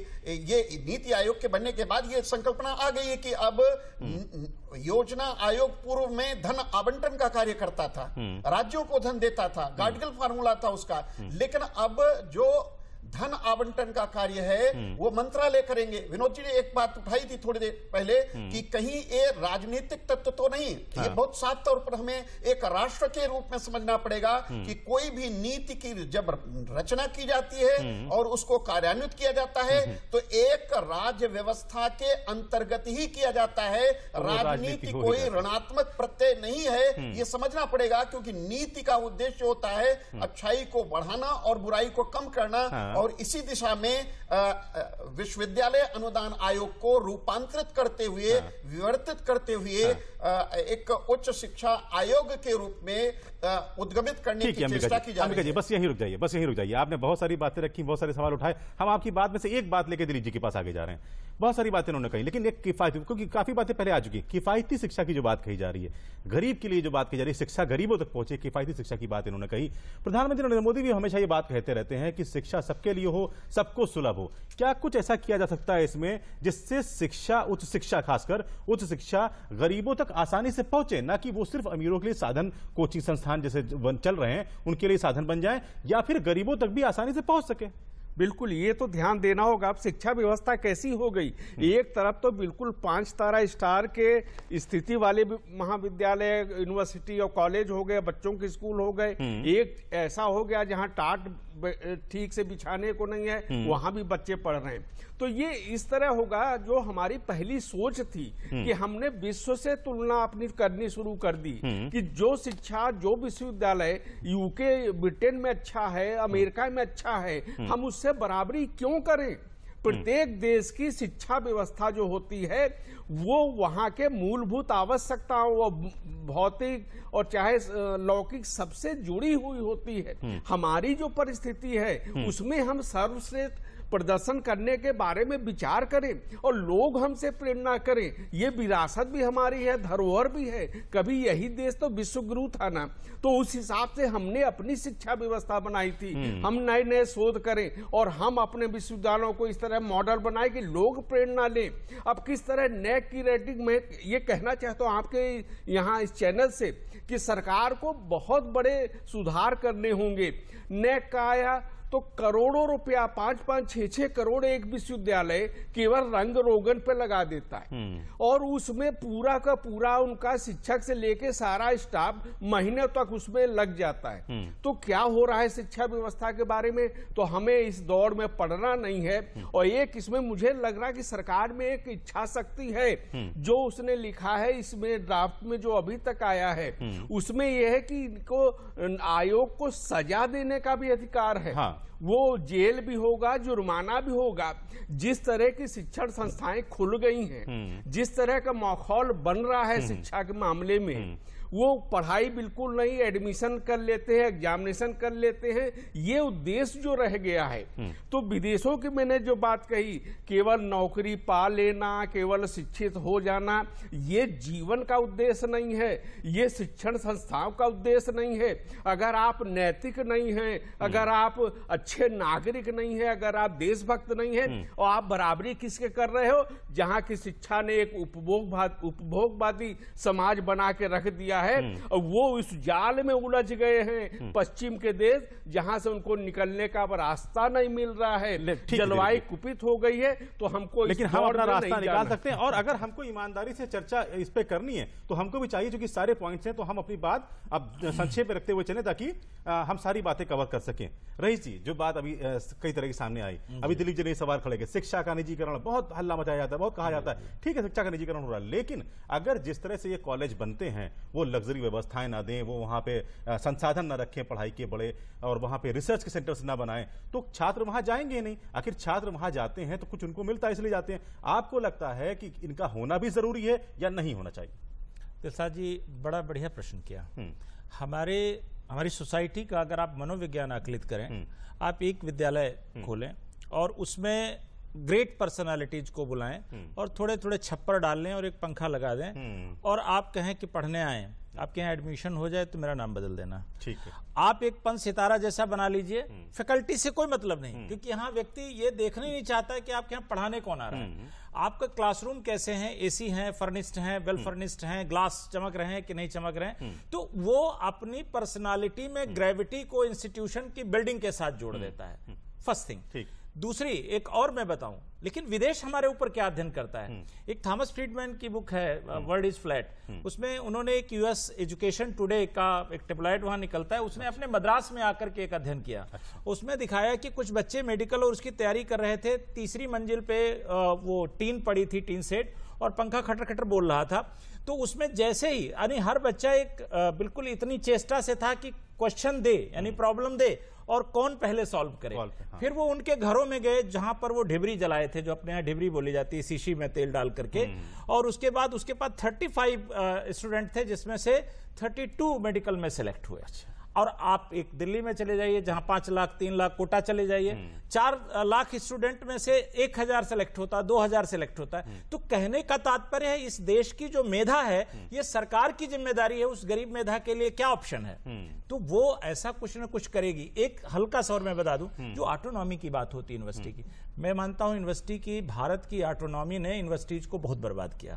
ये नीति आयोग के बनने के बाद ये संकल्पना आ गई है कि अब हम्म। योजना आयोग पूर्व में धन आवंटन का कार्य करता था हम्म। राज्यों को धन देता था हम्म। गार्डगल फार्मूला था उसका लेकिन अब जो धन आवंटन का कार्य है हम्म। वो मंत्रालय करेंगे विनोद जी ने एक बात उठाई थी थोड़ी देर पहले हम्म। कि कहीं ये राजनीतिक तत्व तो नहीं तो हाँ। ये बहुत साफ तौर पर हमें एक राष्ट्र के रूप में समझना पड़ेगा हम्म। कि कोई भी नीति की जब रचना की जाती है और उसको कार्यान्वित किया जाता है तो एक राज्य व्यवस्था के अंतर्गत ही किया जाता है तो राजनीति कोई ऋणात्मक प्रत्यय नहीं है ये समझना पड़ेगा क्योंकि नीति का उद्देश्य होता है अच्छाई को बढ़ाना और बुराई को कम करना हाँ। और इसी दिशा में विश्वविद्यालय अनुदान आयोग को रूपांतरित करते हुए हाँ। विवर्तित करते हुए हाँ। एक उच्च शिक्षा आयोग के रूप में उद्गमित करने की चेष्टा की जा रही है बस यही रुक जाइए बस यही रुक जाइए आपने बहुत सारी बातें रखी बहुत सारे सवाल उठाए हम आपकी बात में से एक बात लेकर दिलीप जी के पास आगे जा रहे हैं बहुत सारी बातें उन्होंने कही लेकिन एक किफायती क्योंकि काफी बातें पहले आ चुकी किफायती शिक्षा की जो बात कही जा रही है गरीब के लिए जो बात कही जा रही है शिक्षा गरीबों तक पहुंचे किफायती शिक्षा की बात इन्होंने कही प्रधानमंत्री नरेंद्र मोदी भी हमेशा ये बात कहते रहते हैं कि शिक्षा सबके सबके लिए हो सबको सुलभ हो क्या कुछ ऐसा किया जा सकता है इसमें जिससे शिक्षा उच्च शिक्षा खासकर उच्च शिक्षा गरीबों तक आसानी से पहुंचे ना कि वो सिर्फ अमीरों के लिए साधन कोचिंग संस्थान जैसे चल रहे हैं उनके लिए साधन बन जाए या फिर गरीबों तक भी आसानी से पहुंच सके बिल्कुल ये तो ध्यान देना होगा अब शिक्षा व्यवस्था कैसी हो गई हम्म। एक तरफ तो बिल्कुल पांच तारा स्टार के स्थिति वाले महाविद्यालय यूनिवर्सिटी और कॉलेज हो गए बच्चों के स्कूल हो गए हम्म। एक ऐसा हो गया जहां टाट ठीक से बिछाने को नहीं है हम्म। वहां भी बच्चे पढ़ रहे हैं तो ये इस तरह होगा जो हमारी पहली सोच थी हम्म। कि हमने विश्व से तुलना अपनी करनी शुरू कर दी हम्म। कि जो शिक्षा जो विश्वविद्यालय यूके ब्रिटेन में अच्छा है अमेरिका में अच्छा है हम उससे बराबरी क्यों करें हम्म। प्रत्येक देश की शिक्षा व्यवस्था जो होती है वो वहाँ के मूलभूत आवश्यकताओं वो भौतिक और चाहे लौकिक सबसे जुड़ी हुई होती है हम्म। हमारी जो परिस्थिति है हम्म। उसमें हम सर्वश्रेष्ठ प्रदर्शन करने के बारे में विचार करें और लोग हमसे प्रेरणा करें ये विरासत भी हमारी है धरोहर भी है कभी यही देश तो विश्वगुरु था ना तो उस हिसाब से हमने अपनी शिक्षा व्यवस्था बनाई थी हम्म। हम नए नए शोध करें और हम अपने विश्वविद्यालयों को इस तरह मॉडल बनाए कि लोग प्रेरणा लें अब किस तरह नैक की रेटिंग में ये कहना चाहता तो हूँ आपके यहाँ इस चैनल से कि सरकार को बहुत बड़े सुधार करने होंगे नैक का आया तो करोड़ों रुपया पांच पांच छह छह करोड़ एक विश्वविद्यालय केवल रंग रोगन पे लगा देता है हम्म। और उसमें पूरा का पूरा उनका शिक्षक से लेके सारा स्टाफ महीने तक उसमें लग जाता है हम्म। तो क्या हो रहा है शिक्षा व्यवस्था के बारे में तो हमें इस दौड़ में पढ़ना नहीं है हम्म। और एक इसमें मुझे लग रहा कि सरकार में एक इच्छा शक्ति है जो उसने लिखा है इसमें ड्राफ्ट में जो अभी तक आया है उसमें यह है कि इनको आयोग को सजा देने का भी अधिकार है हाँ। up वो जेल भी होगा जुर्माना भी होगा जिस तरह की शिक्षण संस्थाएं खुल गई हैं हम्म। जिस तरह का माहौल बन रहा है हम्म। शिक्षा के मामले में हम्म। वो पढ़ाई बिल्कुल नहीं एडमिशन कर लेते हैं एग्जामिनेशन कर लेते हैं ये उद्देश्य जो रह गया है तो विदेशों की मैंने जो बात कही केवल नौकरी पा लेना केवल शिक्षित हो जाना ये जीवन का उद्देश्य नहीं है ये शिक्षण संस्थाओं का उद्देश्य नहीं है अगर आप नैतिक नहीं हैं अगर आप अच्छा अच्छे नागरिक नहीं है अगर आप देशभक्त नहीं है हम्म। और आप बराबरी किसके कर रहे हो जहाँ की शिक्षा ने एक उपभोग उपभोगवादी समाज बना के रख दिया है हम्म। और वो इस जाल में उलझ गए हैं हम्म। पश्चिम के देश जहाँ से उनको निकलने का रास्ता नहीं मिल रहा है जलवायु कुपित हो गई है तो हमको लेकिन हम अपना रास्ता निकाल सकते हैं और अगर हमको ईमानदारी से चर्चा इस पर करनी है तो हमको भी चाहिए चूंकि सारे पॉइंट्स हैं तो हम अपनी बात अब संक्षेप में रखते हुए चले ताकि हम सारी बातें कवर कर सकें रही जी जो बात अभी कई तरह की सामने आई हम्म। अभी दिलीप जी ने सवाल खड़े किए शिक्षा का निजीकरण बहुत हल्ला मचाया जाता है बहुत कहा जाता है ठीक है शिक्षा का निजीकरण हो रहा है लेकिन अगर जिस तरह से ये कॉलेज बनते हैं वो लग्जरी व्यवस्थाएं ना दें वो वहाँ पे संसाधन ना रखें पढ़ाई के बड़े और वहाँ पे रिसर्च के सेंटर्स ना बनाएं तो छात्र वहाँ जाएंगे नहीं आखिर छात्र वहाँ जाते हैं तो कुछ उनको मिलता है इसलिए जाते हैं आपको लगता है कि इनका होना भी जरूरी है या नहीं होना चाहिए दिलसाद जी बड़ा बढ़िया प्रश्न किया हम्म। हमारे हमारी सोसाइटी का अगर आप मनोविज्ञान आकलित करें हम्म। आप एक विद्यालय हम्म। खोलें और उसमें ग्रेट पर्सनालिटीज को बुलाएं हम्म। और थोड़े थोड़े छप्पर डाल लें और एक पंखा लगा दें और आप कहें कि पढ़ने आए आपके यहाँ एडमिशन हो जाए तो मेरा नाम बदल देना ठीक है आप एक पन सितारा जैसा बना लीजिए हम्म। फैकल्टी से कोई मतलब नहीं हम्म। क्योंकि यहाँ व्यक्ति ये देखना ही नहीं चाहता है कि आपके यहाँ पढ़ाने कौन आ रहा है हम्म। आपका क्लासरूम कैसे हैं एसी हैं फर्निस्ड हैं वेल फर्निश्ड हैं ग्लास चमक रहे हैं कि नहीं चमक रहे हैं तो वो अपनी पर्सनैलिटी में ग्रेविटी को इंस्टीट्यूशन की बिल्डिंग के साथ जोड़ देता है फर्स्ट थिंग ठीक दूसरी एक और मैं बताऊं लेकिन विदेश हमारे ऊपर क्या अध्ययन करता है हम्म। एक थॉमस फ्रीडमैन की बुक है हम्म। वर्ल्ड इज फ्लैट हम्म। उसमें उन्होंने एक यूएस एजुकेशन टुडे का एक टेबलाइट वहां निकलता है उसने अच्छा। अपने मद्रास में आकर के एक अध्ययन किया अच्छा। उसमें दिखाया कि कुछ बच्चे मेडिकल और उसकी तैयारी कर रहे थे तीसरी मंजिल पे वो टीन पड़ी थी टीन सेट और पंखा खटर खटर बोल रहा था तो उसमें जैसे ही यानी हर बच्चा एक बिल्कुल इतनी चेष्टा से था कि क्वेश्चन दे यानी प्रॉब्लम दे और कौन पहले सॉल्व करे हाँ। फिर वो उनके घरों में गए जहां पर वो ढिबरी जलाए थे जो अपने यहाँ ढिबरी बोली जाती है शीशी में तेल डाल करके हम्म। और उसके बाद उसके पास थर्टी फाइव स्टूडेंट थे जिसमें से थर्टी टू मेडिकल में सिलेक्ट हुए अच्छा। और आप एक दिल्ली में चले जाइए जहां पांच लाख तीन लाख कोटा चले जाइए हम्म। चार लाख स्टूडेंट में से एक हजार सेलेक्ट होता है दो हजार सेलेक्ट होता है हम्म। तो कहने का तात्पर्य है इस देश की जो मेधा है हम्म। ये सरकार की जिम्मेदारी है उस गरीब मेधा के लिए क्या ऑप्शन है तो वो ऐसा कुछ ना कुछ करेगी एक हल्का सौर में बता दूं जो ऑटोनॉमी की बात होती यूनिवर्सिटी की मैं मानता हूं यूनिवर्सिटी की भारत की ऑटोनॉमी ने यूनिवर्सिटीज को बहुत बर्बाद किया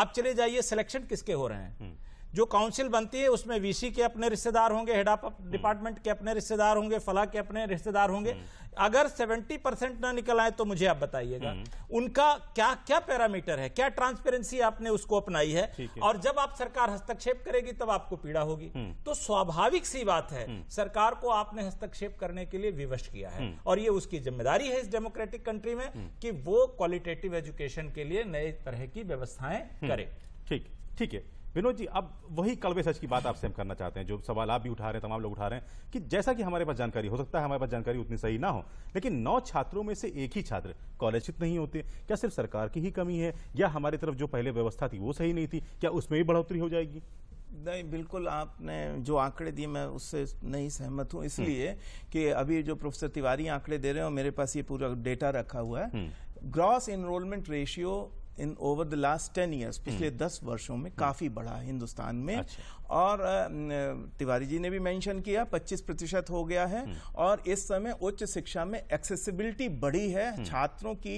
आप चले जाइए सिलेक्शन किसके हो रहे हैं जो काउंसिल बनती है उसमें वीसी के अपने रिश्तेदार होंगे हेड ऑफ डिपार्टमेंट के अपने रिश्तेदार होंगे फला के अपने रिश्तेदार होंगे हम्म। अगर 70 परसेंट ना निकल आए तो मुझे आप बताइएगा हम्म। उनका क्या क्या पैरामीटर है क्या ट्रांसपेरेंसी आपने उसको अपनाई है, है और जब आप सरकार हस्तक्षेप करेगी तब आपको पीड़ा होगी हम्म। तो स्वाभाविक सी बात है सरकार को आपने हस्तक्षेप करने के लिए विवश किया है और ये उसकी जिम्मेदारी है इस डेमोक्रेटिक कंट्री में कि वो क्वालिटेटिव एजुकेशन के लिए नए तरह की व्यवस्थाएं करे ठीक ठीक है विनोद जी अब वही कड़वे सच की बात आपसे हम करना चाहते हैं जो सवाल आप भी उठा रहे हैं तमाम लोग उठा रहे हैं कि जैसा कि हमारे पास जानकारी हो सकता है हमारे पास जानकारी उतनी सही ना हो लेकिन नौ छात्रों में से एक ही छात्र कॉलेजित नहीं होते क्या सिर्फ सरकार की ही कमी है या हमारी तरफ जो पहले व्यवस्था थी वो सही नहीं थी क्या उसमें भी बढ़ोतरी हो जाएगी नहीं बिल्कुल आपने जो आंकड़े दिए मैं उससे नहीं सहमत हूँ इसलिए हम्म। कि अभी जो प्रोफेसर तिवारी आंकड़े दे रहे हो मेरे पास ये पूरा डेटा रखा हुआ है हम्म। Gross enrolment ratio in over the last ten years पिछले हम्म। दस वर्षों में काफ़ी हम्म। बढ़ा है हिंदुस्तान में अच्छा। और तिवारी जी ने भी मेंशन किया 25 प्रतिशत हो गया है हम्म। और इस समय उच्च शिक्षा में एक्सेसिबिलिटी बढ़ी है छात्रों की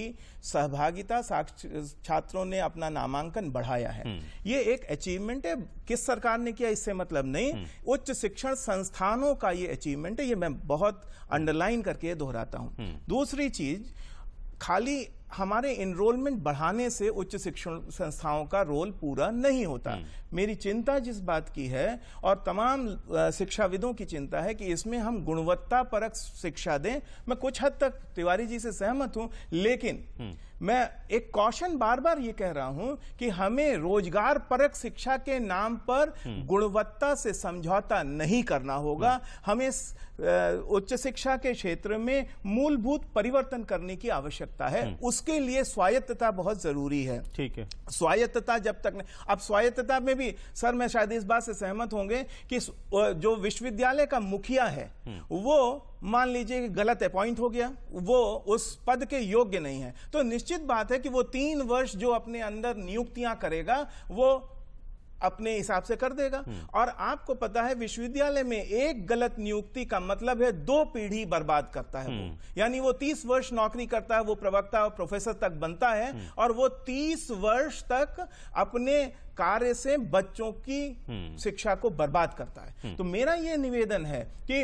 सहभागिता छात्रों ने अपना नामांकन बढ़ाया है ये एक अचीवमेंट है किस सरकार ने किया इससे मतलब नहीं उच्च शिक्षण संस्थानों का ये अचीवमेंट है ये मैं बहुत अंडरलाइन करके दोहराता हूँ दूसरी चीज खाली हमारे इनरोलमेंट बढ़ाने से उच्च शिक्षण संस्थाओं का रोल पूरा नहीं होता हम्म। मेरी चिंता जिस बात की है और तमाम शिक्षाविदों की चिंता है कि इसमें हम गुणवत्ता परक शिक्षा दें मैं कुछ हद तक तिवारी जी से सहमत हूं लेकिन हम्म। मैं एक कौशन बार बार ये कह रहा हूं कि हमें रोजगार परक शिक्षा के नाम पर हम्म। गुणवत्ता से समझौता नहीं करना होगा हम्म। हमें उच्च शिक्षा के क्षेत्र में मूलभूत परिवर्तन करने की आवश्यकता है हम्म। उसके लिए स्वायत्तता बहुत जरूरी है ठीक है स्वायत्तता जब तक नहीं अब स्वायत्तता में भी सर मैं शायद इस बात से सहमत होंगे कि जो विश्वविद्यालय का मुखिया है वो मान लीजिए कि गलत अपॉइंट हो गया वो उस पद के योग्य नहीं है तो निश्चित बात है कि वो तीन वर्ष जो अपने अंदर नियुक्तियां करेगा वो अपने हिसाब से कर देगा हम्म। और आपको पता है विश्वविद्यालय में एक गलत नियुक्ति का मतलब है दो पीढ़ी बर्बाद करता है वो हम्म। यानी वो तीस वर्ष नौकरी करता है वो प्रवक्ता और प्रोफेसर तक बनता है हम्म। और वो तीस वर्ष तक अपने कार्य से बच्चों की शिक्षा को बर्बाद करता है तो मेरा यह निवेदन है कि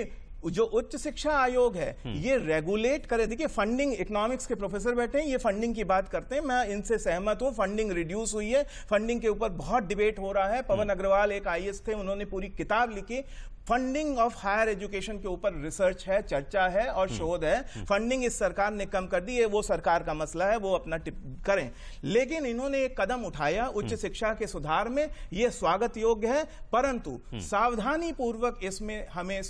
जो उच्च शिक्षा आयोग है हम्म। ये रेगुलेट करे देखिए फंडिंग इकोनॉमिक्स के प्रोफेसर बैठे हैं ये फंडिंग की बात करते हैं मैं इनसे सहमत हूँ फंडिंग रिड्यूस हुई है फंडिंग के ऊपर बहुत डिबेट हो रहा है हम्म। पवन अग्रवाल एक आई थे उन्होंने पूरी किताब लिखी फंडिंग ऑफ हायर एजुकेशन के ऊपर रिसर्च है चर्चा है और हम्म। शोध है फंडिंग इस सरकार ने कम कर दी है वो सरकार का मसला है वो अपना टिप करें लेकिन इन्होंने एक कदम उठाया उच्च शिक्षा के सुधार में ये स्वागत योग्य है परंतु सावधानी पूर्वक इसमें हमें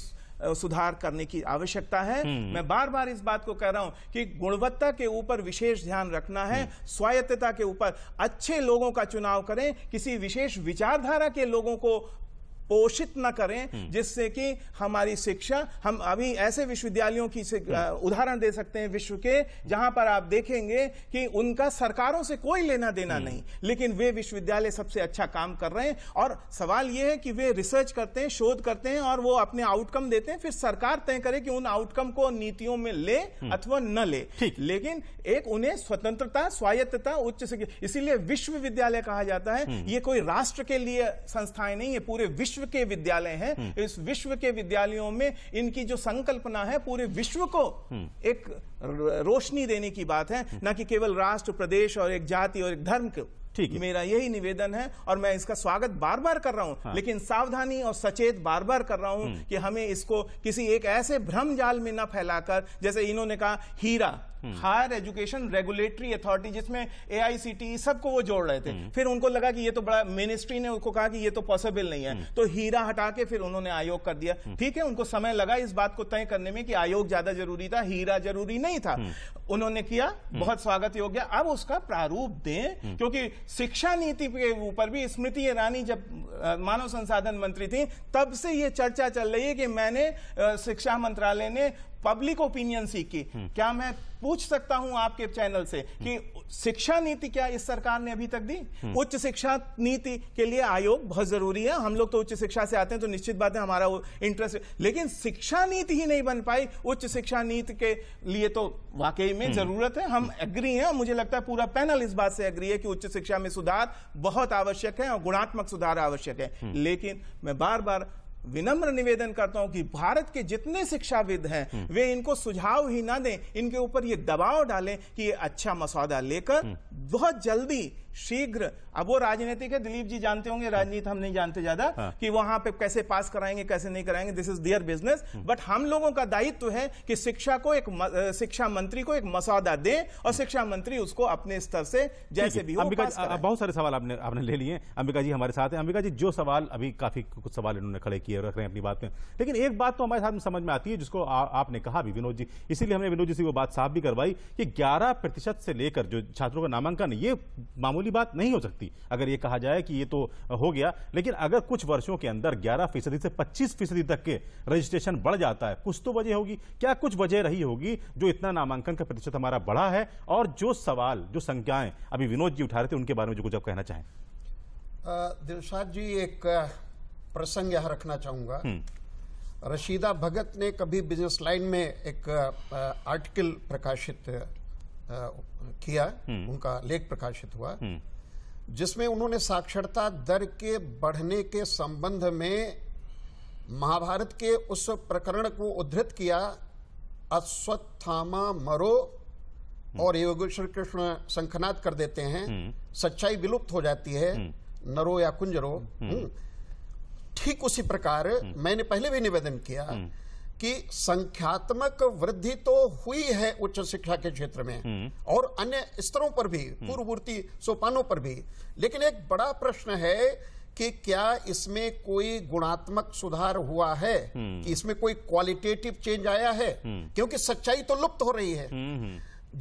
सुधार करने की आवश्यकता है हम्म। मैं बार बार इस बात को कह रहा हूं कि गुणवत्ता के ऊपर विशेष ध्यान रखना है हम्म। स्वायत्तता के ऊपर अच्छे लोगों का चुनाव करें किसी विशेष विचारधारा के लोगों को पोषित न करें हम्म। जिससे कि हमारी शिक्षा हम अभी ऐसे विश्वविद्यालयों की हम्म। उदाहरण दे सकते हैं विश्व के जहां पर आप देखेंगे कि उनका सरकारों से कोई लेना देना हम्म। नहीं लेकिन वे विश्वविद्यालय सबसे अच्छा काम कर रहे हैं और सवाल यह है कि वे रिसर्च करते हैं शोध करते हैं और वो अपने आउटकम देते हैं फिर सरकार तय करे कि उन आउटकम को नीतियों में ले अथवा न ले लेकिन एक उन्हें स्वतंत्रता स्वायत्तता उच्च शिक्षा इसीलिए विश्वविद्यालय कहा जाता है ये कोई राष्ट्र के लिए संस्थाएं नहीं है पूरे विश्व विश्व के विद्यालय हैं हम्म। इस विश्व के विद्यालयों में इनकी जो संकल्पना है पूरे विश्व को हम्म। एक रोशनी देने की बात है हम्म। ना कि केवल राष्ट्र प्रदेश और एक जाति और एक धर्म को ठीक है मेरा यही निवेदन है और मैं इसका स्वागत बार बार कर रहा हूं हाँ। लेकिन सावधानी और सचेत बार बार कर रहा हूं कि हमें इसको किसी एक ऐसे भ्रम जाल में ना फैलाकर जैसे इन्होंने कहा HEERA hmm. Higher education regulatory authority जिसमें ए e सबको वो जोड़ रहे थे हम्म। फिर उनको लगा कि ये तो बड़ा मिनिस्ट्री ने उनको कहा कि ये तो पॉसिबल नहीं है हम्म। तो हीरा हटा के फिर उन्होंने आयोग कर दिया ठीक है उनको समय लगा इस बात को तय करने में कि आयोग ज्यादा जरूरी था हीरा जरूरी नहीं था उन्होंने किया बहुत स्वागत योग्य अब उसका प्रारूप दें क्योंकि शिक्षा नीति के ऊपर भी स्मृति ईरानी जब मानव संसाधन मंत्री थी तब से यह चर्चा चल रही है कि मैंने शिक्षा मंत्रालय ने पब्लिक ओपिनियन सीखी क्या मैं पूछ सकता हूं आपके चैनल से कि हम्म। शिक्षा नीति क्या इस सरकार ने अभी तक दी हम्म। उच्च शिक्षा नीति के लिए आयोग बहुत जरूरी है हम लोग तो उच्च शिक्षा से आते हैं तो निश्चित बात है हमारा इंटरेस्ट लेकिन शिक्षा नीति ही नहीं बन पाई उच्च शिक्षा नीति के लिए तो वाकई में हम्म। जरूरत है हम एग्री हैं मुझे लगता है पूरा पैनल इस बात से एग्री है कि उच्च शिक्षा में सुधार बहुत आवश्यक है और गुणात्मक सुधार आवश्यक है लेकिन मैं बार बार विनम्र निवेदन करता हूं कि भारत के जितने शिक्षाविद हैं हम्म। वे इनको सुझाव ही ना दें इनके ऊपर ये दबाव डालें कि ये अच्छा मसौदा लेकर हम्म। बहुत जल्दी शीघ्र अब वो राजनीतिक है दिलीप जी जानते होंगे राजनीति हम नहीं जानते ज्यादा हाँ। कि वहां पे कैसे पास कराएंगे कैसे नहीं कराएंगे this is their business but हम लोगों का दायित्व है कि शिक्षा को एक शिक्षा मंत्री को एक मसौदा दे और हम्म। शिक्षा मंत्री उसको अपने स्तर से जैसे भी हो बहुत सारे सवाल आपने आपने ले लिए अंबिका जी हमारे साथ हैं अंबिका जी जो सवाल अभी काफी कुछ सवाल इन्होंने खड़े किए रख रहे हैं अपनी बात में लेकिन एक बात तो हमारे साथ में समझ में आती है जिसको आपने कहा भी विनोद जी इसीलिए हमने विनोद जी से वो बात साफ भी करवाई कि ग्यारह प्रतिशत से लेकर जो छात्रों का नामांकन ये मामूल मामूली बात नहीं हो सकती अगर ये कहा जाए कि ये तो हो गया लेकिन अगर कुछ वर्षों के अंदर ग्यारह फीसदी से पच्चीस फीसदी तक के रजिस्ट्रेशन बढ़ जाता है कुछ तो वजह होगी क्या कुछ वजह रही होगी जो इतना नामांकन का प्रतिशत हमारा बढ़ा है और जो सवाल जो संख्याएं अभी विनोद जी उठा रहे थे उनके बारे में जो कुछ आप कहना चाहें दिलशाद जी एक प्रसंग यह रखना चाहूंगा हम्म। रशीदा भगत ने कभी बिजनेस लाइन में एक आर्टिकल प्रकाशित किया हम्म। उनका लेख प्रकाशित हुआ हम्म। जिसमें उन्होंने साक्षरता दर के बढ़ने के संबंध में महाभारत के उस प्रकरण को उद्धृत किया अश्वत्थामा मरो हम्म। और श्री कृष्ण संखनाद कर देते हैं सच्चाई विलुप्त हो जाती है नरो या कुंजरो ठीक उसी प्रकार मैंने पहले भी निवेदन किया कि संख्यात्मक वृद्धि तो हुई है उच्च शिक्षा के क्षेत्र में हम्म। और अन्य स्तरों पर भी हम्म। पूर्ववर्ती सोपानों पर भी लेकिन एक बड़ा प्रश्न है कि क्या इसमें कोई गुणात्मक सुधार हुआ है हम्म। कि इसमें कोई क्वालिटेटिव चेंज आया है क्योंकि सच्चाई तो लुप्त हो रही है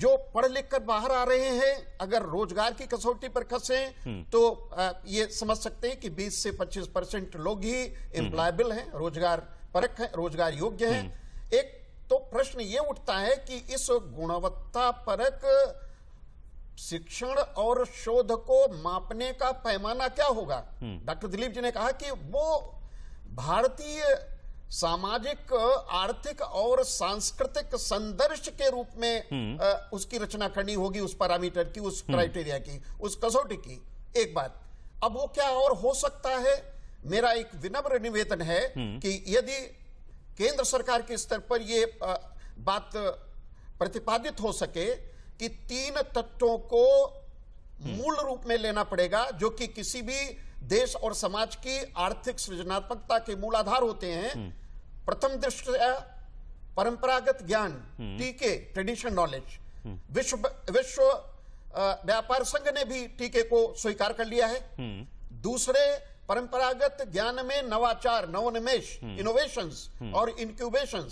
जो पढ़ लिख कर बाहर आ रहे हैं अगर रोजगार की कसौटी पर खसे तो ये समझ सकते हैं कि 20 से 25 परसेंट लोग ही एम्प्लायबल हैं रोजगार परख है रोजगार योग्य है हम्म। एक तो प्रश्न ये उठता है कि इस गुणवत्ता परक शिक्षण और शोध को मापने का पैमाना क्या होगा हम्म। डॉक्टर दिलीप जी ने कहा कि वो भारतीय सामाजिक आर्थिक और सांस्कृतिक संदर्श के रूप में आ, हम्म। उसकी रचना करनी होगी उस पैरामीटर की उस क्राइटेरिया की उस कसौटी की एक बात अब वो क्या और हो सकता है मेरा एक विनम्र निवेदन है हम्म। कि यदि केंद्र सरकार के स्तर पर यह बात प्रतिपादित हो सके कि तीन तत्वों को हम्म। मूल रूप में लेना पड़ेगा जो कि किसी भी देश और समाज की आर्थिक सृजनात्मकता के मूल आधार होते हैं हम्म। प्रथम दृष्टया परंपरागत ज्ञान टीके ट्रेडिशन नॉलेज विश्व विश्व व्यापार संघ ने भी टीके को स्वीकार कर लिया है दूसरे परंपरागत ज्ञान में नवाचार नवोन्मेश इनोवेशन हम्म। हम्म। और इंक्यूबेशन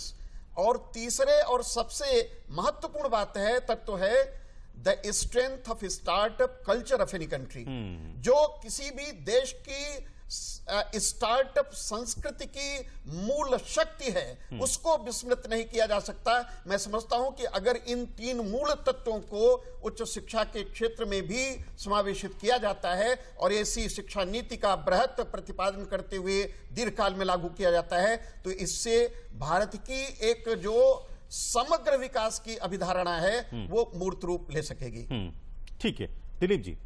और तीसरे और सबसे महत्वपूर्ण बात है तत्व तो है the strength of startup culture of any country जो किसी भी देश की स्टार्टअप संस्कृति की मूल शक्ति है हम्म। उसको विस्मृत नहीं किया जा सकता मैं समझता हूं कि अगर इन तीन मूल तत्वों को उच्च शिक्षा के क्षेत्र में भी समावेशित किया जाता है और ऐसी शिक्षा नीति का बृहत प्रतिपादन करते हुए दीर्घकाल में लागू किया जाता है तो इससे भारत की एक जो समग्र विकास की अभिधारणा है हम्म। वो मूर्त रूप ले सकेगी हम्म। ठीक है दिलीप जी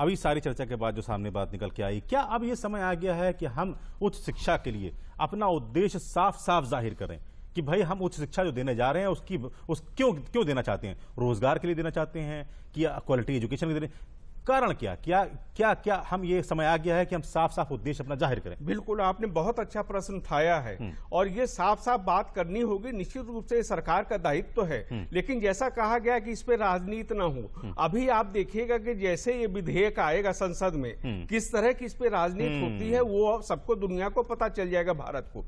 अभी सारी चर्चा के बाद जो सामने बात निकल के आई क्या अब ये समय आ गया है कि हम उच्च शिक्षा के लिए अपना उद्देश्य साफ साफ जाहिर करें कि भाई हम उच्च शिक्षा जो देने जा रहे हैं उसकी उस क्यों क्यों देना चाहते हैं रोजगार के लिए देना चाहते हैं कि क्वालिटी एजुकेशन के लिए कारण क्या क्या क्या क्या हम ये समय आ गया है कि हम साफ साफ उद्देश्य अपना जाहिर करें बिल्कुल आपने बहुत अच्छा प्रश्न उठाया है हम्म। और ये साफ साफ बात करनी होगी निश्चित रूप से सरकार का दायित्व तो है हम्म। लेकिन जैसा कहा गया कि इस पर राजनीति ना हो हम्म। अभी आप देखिएगा कि जैसे ये विधेयक आएगा संसद में किस तरह की इस पर राजनीति होती है वो सबको दुनिया को पता चल जाएगा भारत को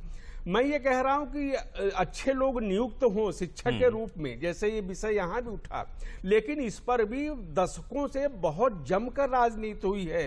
मैं ये कह रहा हूं कि अच्छे लोग नियुक्त हों शिक्षक के हम्म। रूप में जैसे ये विषय यहां भी उठा लेकिन इस पर भी दशकों से बहुत जमकर राजनीति हुई है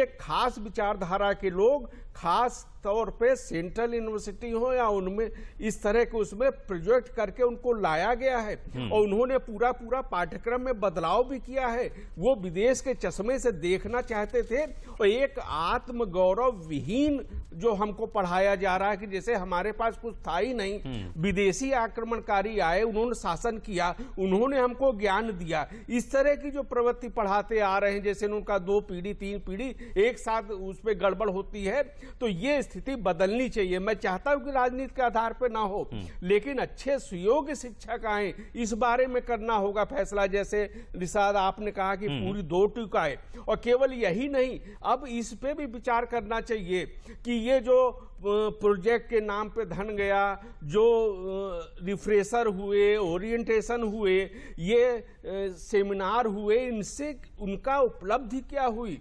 एक खास विचारधारा के लोग खास तौर पे सेंट्रल यूनिवर्सिटी हो या उनमें इस तरह के उसमें प्रोजेक्ट करके उनको लाया गया है हम्म। और उन्होंने पूरा पूरा पाठ्यक्रम में बदलाव भी किया है वो विदेश के चश्मे से देखना चाहते थे और एक आत्मगौरव विहीन जो हमको पढ़ाया जा रहा है कि जैसे हमारे पास कुछ था ही नहीं हम्म। विदेशी आक्रमणकारी आए उन्होंने शासन किया उन्होंने हमको ज्ञान दिया इस तरह की जो प्रवृत्ति पढ़ाते आ रहे हैं जैसे उनका दो पीढ़ी तीन पीढ़ी एक साथ उस पर गड़बड़ होती है तो ये स्थिति बदलनी चाहिए मैं चाहता हूं कि राजनीति के आधार पर ना हो हम्म। लेकिन अच्छे सुयोग्य शिक्षक आए इस बारे में करना होगा फैसला जैसे निषाद आपने कहा कि हम्म। पूरी दो टूक आए और केवल यही नहीं अब इस पे भी विचार करना चाहिए कि ये जो प्रोजेक्ट के नाम पे धन गया जो रिफ्रेशर हुए ओरिएंटेशन हुए ये सेमिनार हुए इनसे उनका उपलब्धि क्या हुई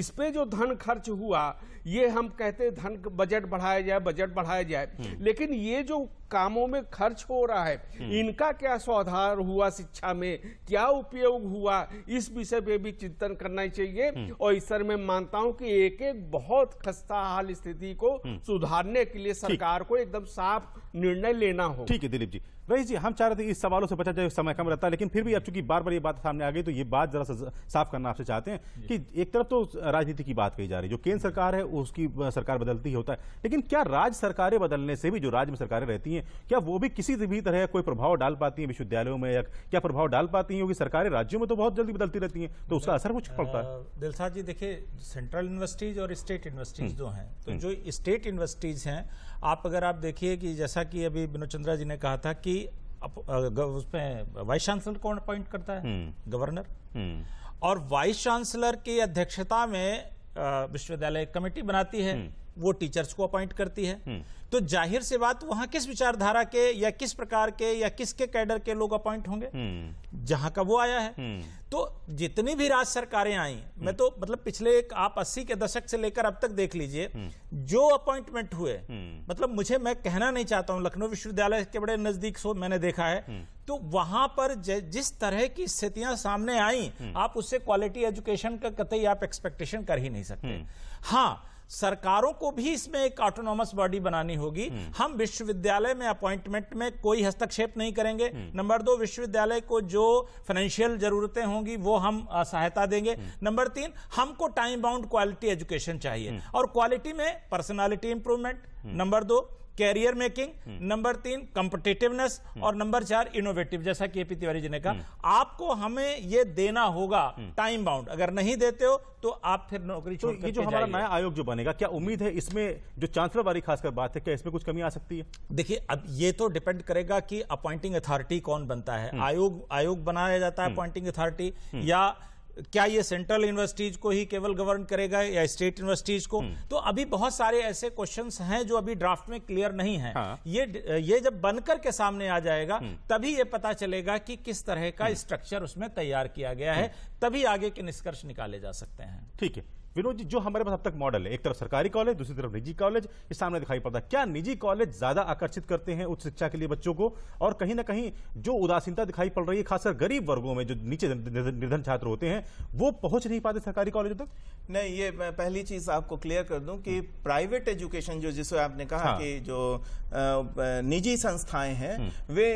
इस पे जो धन खर्च हुआ ये हम कहते धन बजट बढ़ाया जाए बजट बढ़ाया जाए हम्म। लेकिन ये जो कामों में खर्च हो रहा है हम्म। इनका क्या स्वाधार हुआ शिक्षा में क्या उपयोग हुआ इस विषय पे भी चिंतन करना चाहिए हम्म। और इस तरह मैं मानता हूं कि एक एक बहुत खस्ता हाल स्थिति को सुधारने के लिए सरकार को एकदम साफ निर्णय लेना हो ठीक है दिलीप जी रईस जी हम चाह रहे थे इस सवालों से बचा जाए समय कम रहता है लेकिन फिर भी अब चूंकि बार बार ये बात सामने आ गई तो ये बात जरा सा साफ करना आपसे चाहते हैं कि एक तरफ तो राजनीति की बात कही जा रही है जो केंद्र सरकार है उसकी सरकार बदलती होता है लेकिन क्या राज्य सरकारें बदलने से भी जो राज्य में सरकारें रहती हैं क्या वो भी किसी भी तरह कोई प्रभाव डाल पाती है विश्वविद्यालयों में या क्या प्रभाव डाल पाती हैं क्योंकि सरकारें राज्यों में तो बहुत जल्दी बदलती रहती हैं तो उसका असर कुछ पड़ता है दिलसाद जी देखिए सेंट्रल यूनिवर्सिटीज और स्टेट हम्म। यूनिवर्सिटीज जो हैं तो हम्म। जो स्टेट यूनिवर्सिटीज हैं आप अगर आप देखिए कि जैसा कि अभी विनोद चंद्रा जी ने कहा था कि उसमें वाइस चांसलर कौन अपॉइंट करता है हम्म। गवर्नर हम्म। और वाइस चांसलर की अध्यक्षता में विश्वविद्यालय कमेटी बनाती है हम्म। वो टीचर्स को अपॉइंट करती है हम्म। तो जाहिर से बात वहां किस विचारधारा के या किस प्रकार के या किसके कैडर के लोग अपॉइंट होंगे हम्म। जहां का वो आया है हम्म। तो जितनी भी राज्य सरकारें आई मैं तो मतलब पिछले एक आप अस्सी के दशक से लेकर अब तक देख लीजिए जो अपॉइंटमेंट हुए मतलब मुझे मैं कहना नहीं चाहता हूं लखनऊ विश्वविद्यालय के बड़े नजदीक सो मैंने देखा है तो वहां पर जिस तरह की स्थितियां सामने आई आप उससे क्वालिटी एजुकेशन का कतई आप एक्सपेक्टेशन कर ही नहीं सकते हाँ सरकारों को भी इसमें एक ऑटोनॉमस बॉडी बनानी होगी हम्म। हम विश्वविद्यालय में अपॉइंटमेंट में कोई हस्तक्षेप नहीं करेंगे नंबर हम्म। दो विश्वविद्यालय को जो फाइनेंशियल जरूरतें होंगी वो हम सहायता देंगे नंबर हम्म। तीन हमको टाइम बाउंड क्वालिटी एजुकेशन चाहिए और क्वालिटी में पर्सनालिटी इंप्रूवमेंट नंबर दो कैरियर मेकिंग नंबर तीन कंपिटेटिवनेस हम्म। और नंबर चार इनोवेटिव जैसा कि एपी तिवारी जी ने कहा हम्म। आपको हमें ये देना होगा टाइम हम्म। बाउंड अगर नहीं देते हो तो आप फिर नौकरी तो ये जो हमारा नया आयोग जो बनेगा क्या उम्मीद है इसमें जो चांसलर वाली खासकर बात है क्या इसमें कुछ कमी आ सकती है देखिए अब ये तो डिपेंड करेगा कि अपॉइंटिंग अथॉरिटी कौन बनता है आयोग आयोग बनाया जाता है अपॉइंटिंग अथॉरिटी या क्या ये सेंट्रल यूनिवर्सिटीज को ही केवल गवर्न करेगा या स्टेट यूनिवर्सिटीज को हम्म। तो अभी बहुत सारे ऐसे क्वेश्चंस हैं जो अभी ड्राफ्ट में क्लियर नहीं है हाँ। ये ये जब बनकर के सामने आ जाएगा हम्म। तभी ये पता चलेगा कि किस तरह का स्ट्रक्चर हम्म। उसमें तैयार किया गया है तभी आगे के निष्कर्ष निकाले जा सकते हैं ठीक है विनोद जी जो हमारे पास अब तक मॉडल है एक तरफ सरकारी कॉलेज दूसरी तरफ निजी कॉलेज ये सामने दिखाई पड़ता है क्या निजी कॉलेज ज्यादा आकर्षित करते हैं उच्च शिक्षा के लिए बच्चों को और कहीं ना कहीं जो उदासीनता दिखाई पड़ रही है खासकर गरीब वर्गों में जो नीचे निर्धन छात्र होते हैं वो पहुंच नहीं पाते सरकारी कॉलेजों तक नहीं ये मैं पहली चीज आपको क्लियर कर दूं कि प्राइवेट एजुकेशन जो जिसे आपने कहा हाँ। कि जो निजी संस्थाएं हैं हम्म। वे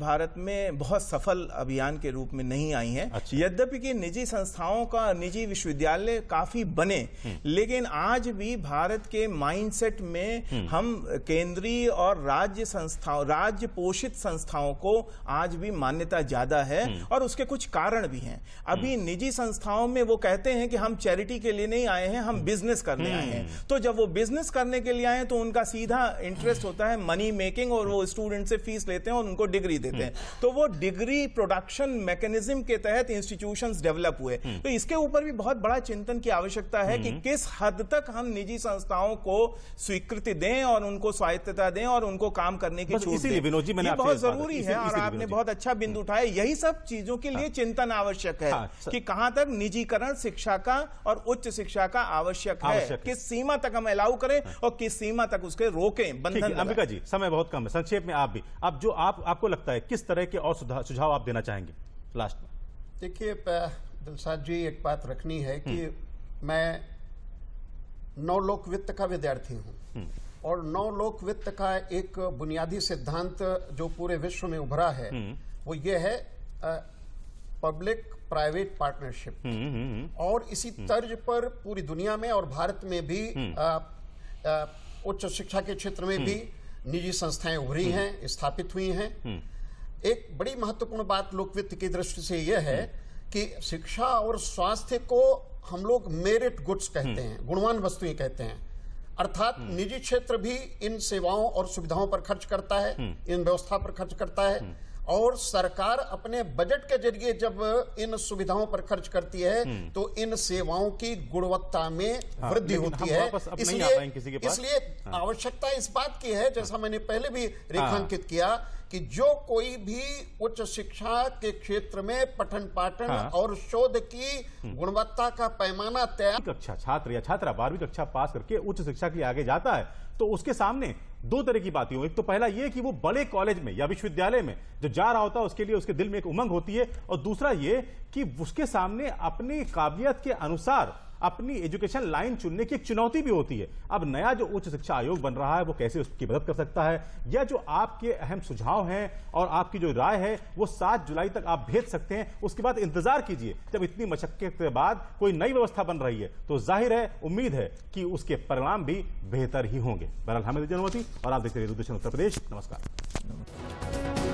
भारत में बहुत सफल अभियान के रूप में नहीं आई हैं अच्छा। यद्यपि कि निजी संस्थाओं का निजी विश्वविद्यालय काफी बन बने लेकिन आज भी भारत के माइंडसेट में हम केंद्रीय और राज्य संस्थाओं राज्य पोषित संस्थाओं को आज भी मान्यता ज्यादा है और उसके कुछ कारण भी हैं अभी निजी संस्थाओं में वो कहते हैं कि हम चैरिटी के लिए नहीं आए हैं हम बिजनेस करने आए हैं हम्म। तो जब वो बिजनेस करने के लिए आए तो उनका सीधा इंटरेस्ट होता है मनी मेकिंग और वो स्टूडेंट से फीस लेते हैं और उनको डिग्री देते हैं हम्म। तो वो डिग्री प्रोडक्शन मैकेनिज्म के तहत इंस्टीट्यूशन डेवलप हुए हम्म। तो इसके ऊपर भी बहुत बड़ा चिंतन की आवश्यकता सकता है कि हम्म। किस हद तक हम निजी संस्थाओं को स्वीकृति दें और उनको स्वायत्तता दें और उनको काम करने की छूट दें विनोद जी मैंने बहुत जरूरी है और आपने बहुत अच्छा बिंदु उठाया यही सब चीजों के लिए हाँ। चिंतन आवश्यक है हाँ, कि कहां तक निजीकरण शिक्षा का और उच्च शिक्षा का आवश्यक है किस सीमा तक हम अलाउ करें हाँ। और किस सीमा तक उसके रोकें बंधन अंबिका जी समय बहुत कम है संक्षेप में आप भी अब जो आप आपको लगता है किस तरह के और सुझाव आप देना चाहेंगे लास्ट में देखिए दिलसाद जी एक बात रखनी है कि हम्म। मैं नौ लोक वित्त का विद्यार्थी हूं हम्म। और नौ लोक वित्त का एक बुनियादी सिद्धांत जो पूरे विश्व में उभरा है हम्म। वो ये है पब्लिक प्राइवेट पार्टनरशिप हम्म, और इसी तर्ज पर पूरी दुनिया में और भारत में भी उच्च शिक्षा के क्षेत्र में भी निजी संस्थाएं उभरी हैं स्थापित हुई हैं एक बड़ी महत्वपूर्ण बात लोकवित्त की दृष्टि से यह है कि शिक्षा और स्वास्थ्य को हम लोग मेरिट गुड्स कहते हैं गुणवान वस्तुएं कहते हैं अर्थात हम्म। निजी क्षेत्र भी इन सेवाओं और सुविधाओं पर खर्च करता है हम्म। इन व्यवस्था पर खर्च करता है हम्म। और सरकार अपने बजट के जरिए जब इन सुविधाओं पर खर्च करती है तो इन सेवाओं की गुणवत्ता में हाँ, वृद्धि होती है इसलिए इसलिए हाँ। आवश्यकता इस बात की है जैसा हाँ। मैंने पहले भी रेखांकित हाँ। किया कि जो कोई भी उच्च शिक्षा के क्षेत्र में पठन पाठन हाँ। और शोध की हम्म। गुणवत्ता का पैमाना तय कक्षा छात्र या छात्रा बारहवीं कक्षा पास करके उच्च शिक्षा के लिए आगे जाता है तो उसके सामने दो तरह की बातें हो एक तो पहला ये कि वो बड़े कॉलेज में या विश्वविद्यालय में जो जा रहा होता है उसके लिए उसके दिल में एक उमंग होती है और दूसरा ये कि उसके सामने अपनी काबिलियत के अनुसार अपनी एजुकेशन लाइन चुनने की एक चुनौती भी होती है अब नया जो उच्च शिक्षा आयोग बन रहा है वो कैसे उसकी मदद कर सकता है या जो आपके अहम सुझाव हैं और आपकी जो राय है वो सात जुलाई तक आप भेज सकते हैं उसके बाद इंतजार कीजिए जब इतनी मशक्कत के बाद कोई नई व्यवस्था बन रही है तो जाहिर है उम्मीद है कि उसके परिणाम भी बेहतर ही होंगे बहरहाल हमें अनुमति और आप देखते रहिए दूरदर्शन उत्तर प्रदेश नमस्कार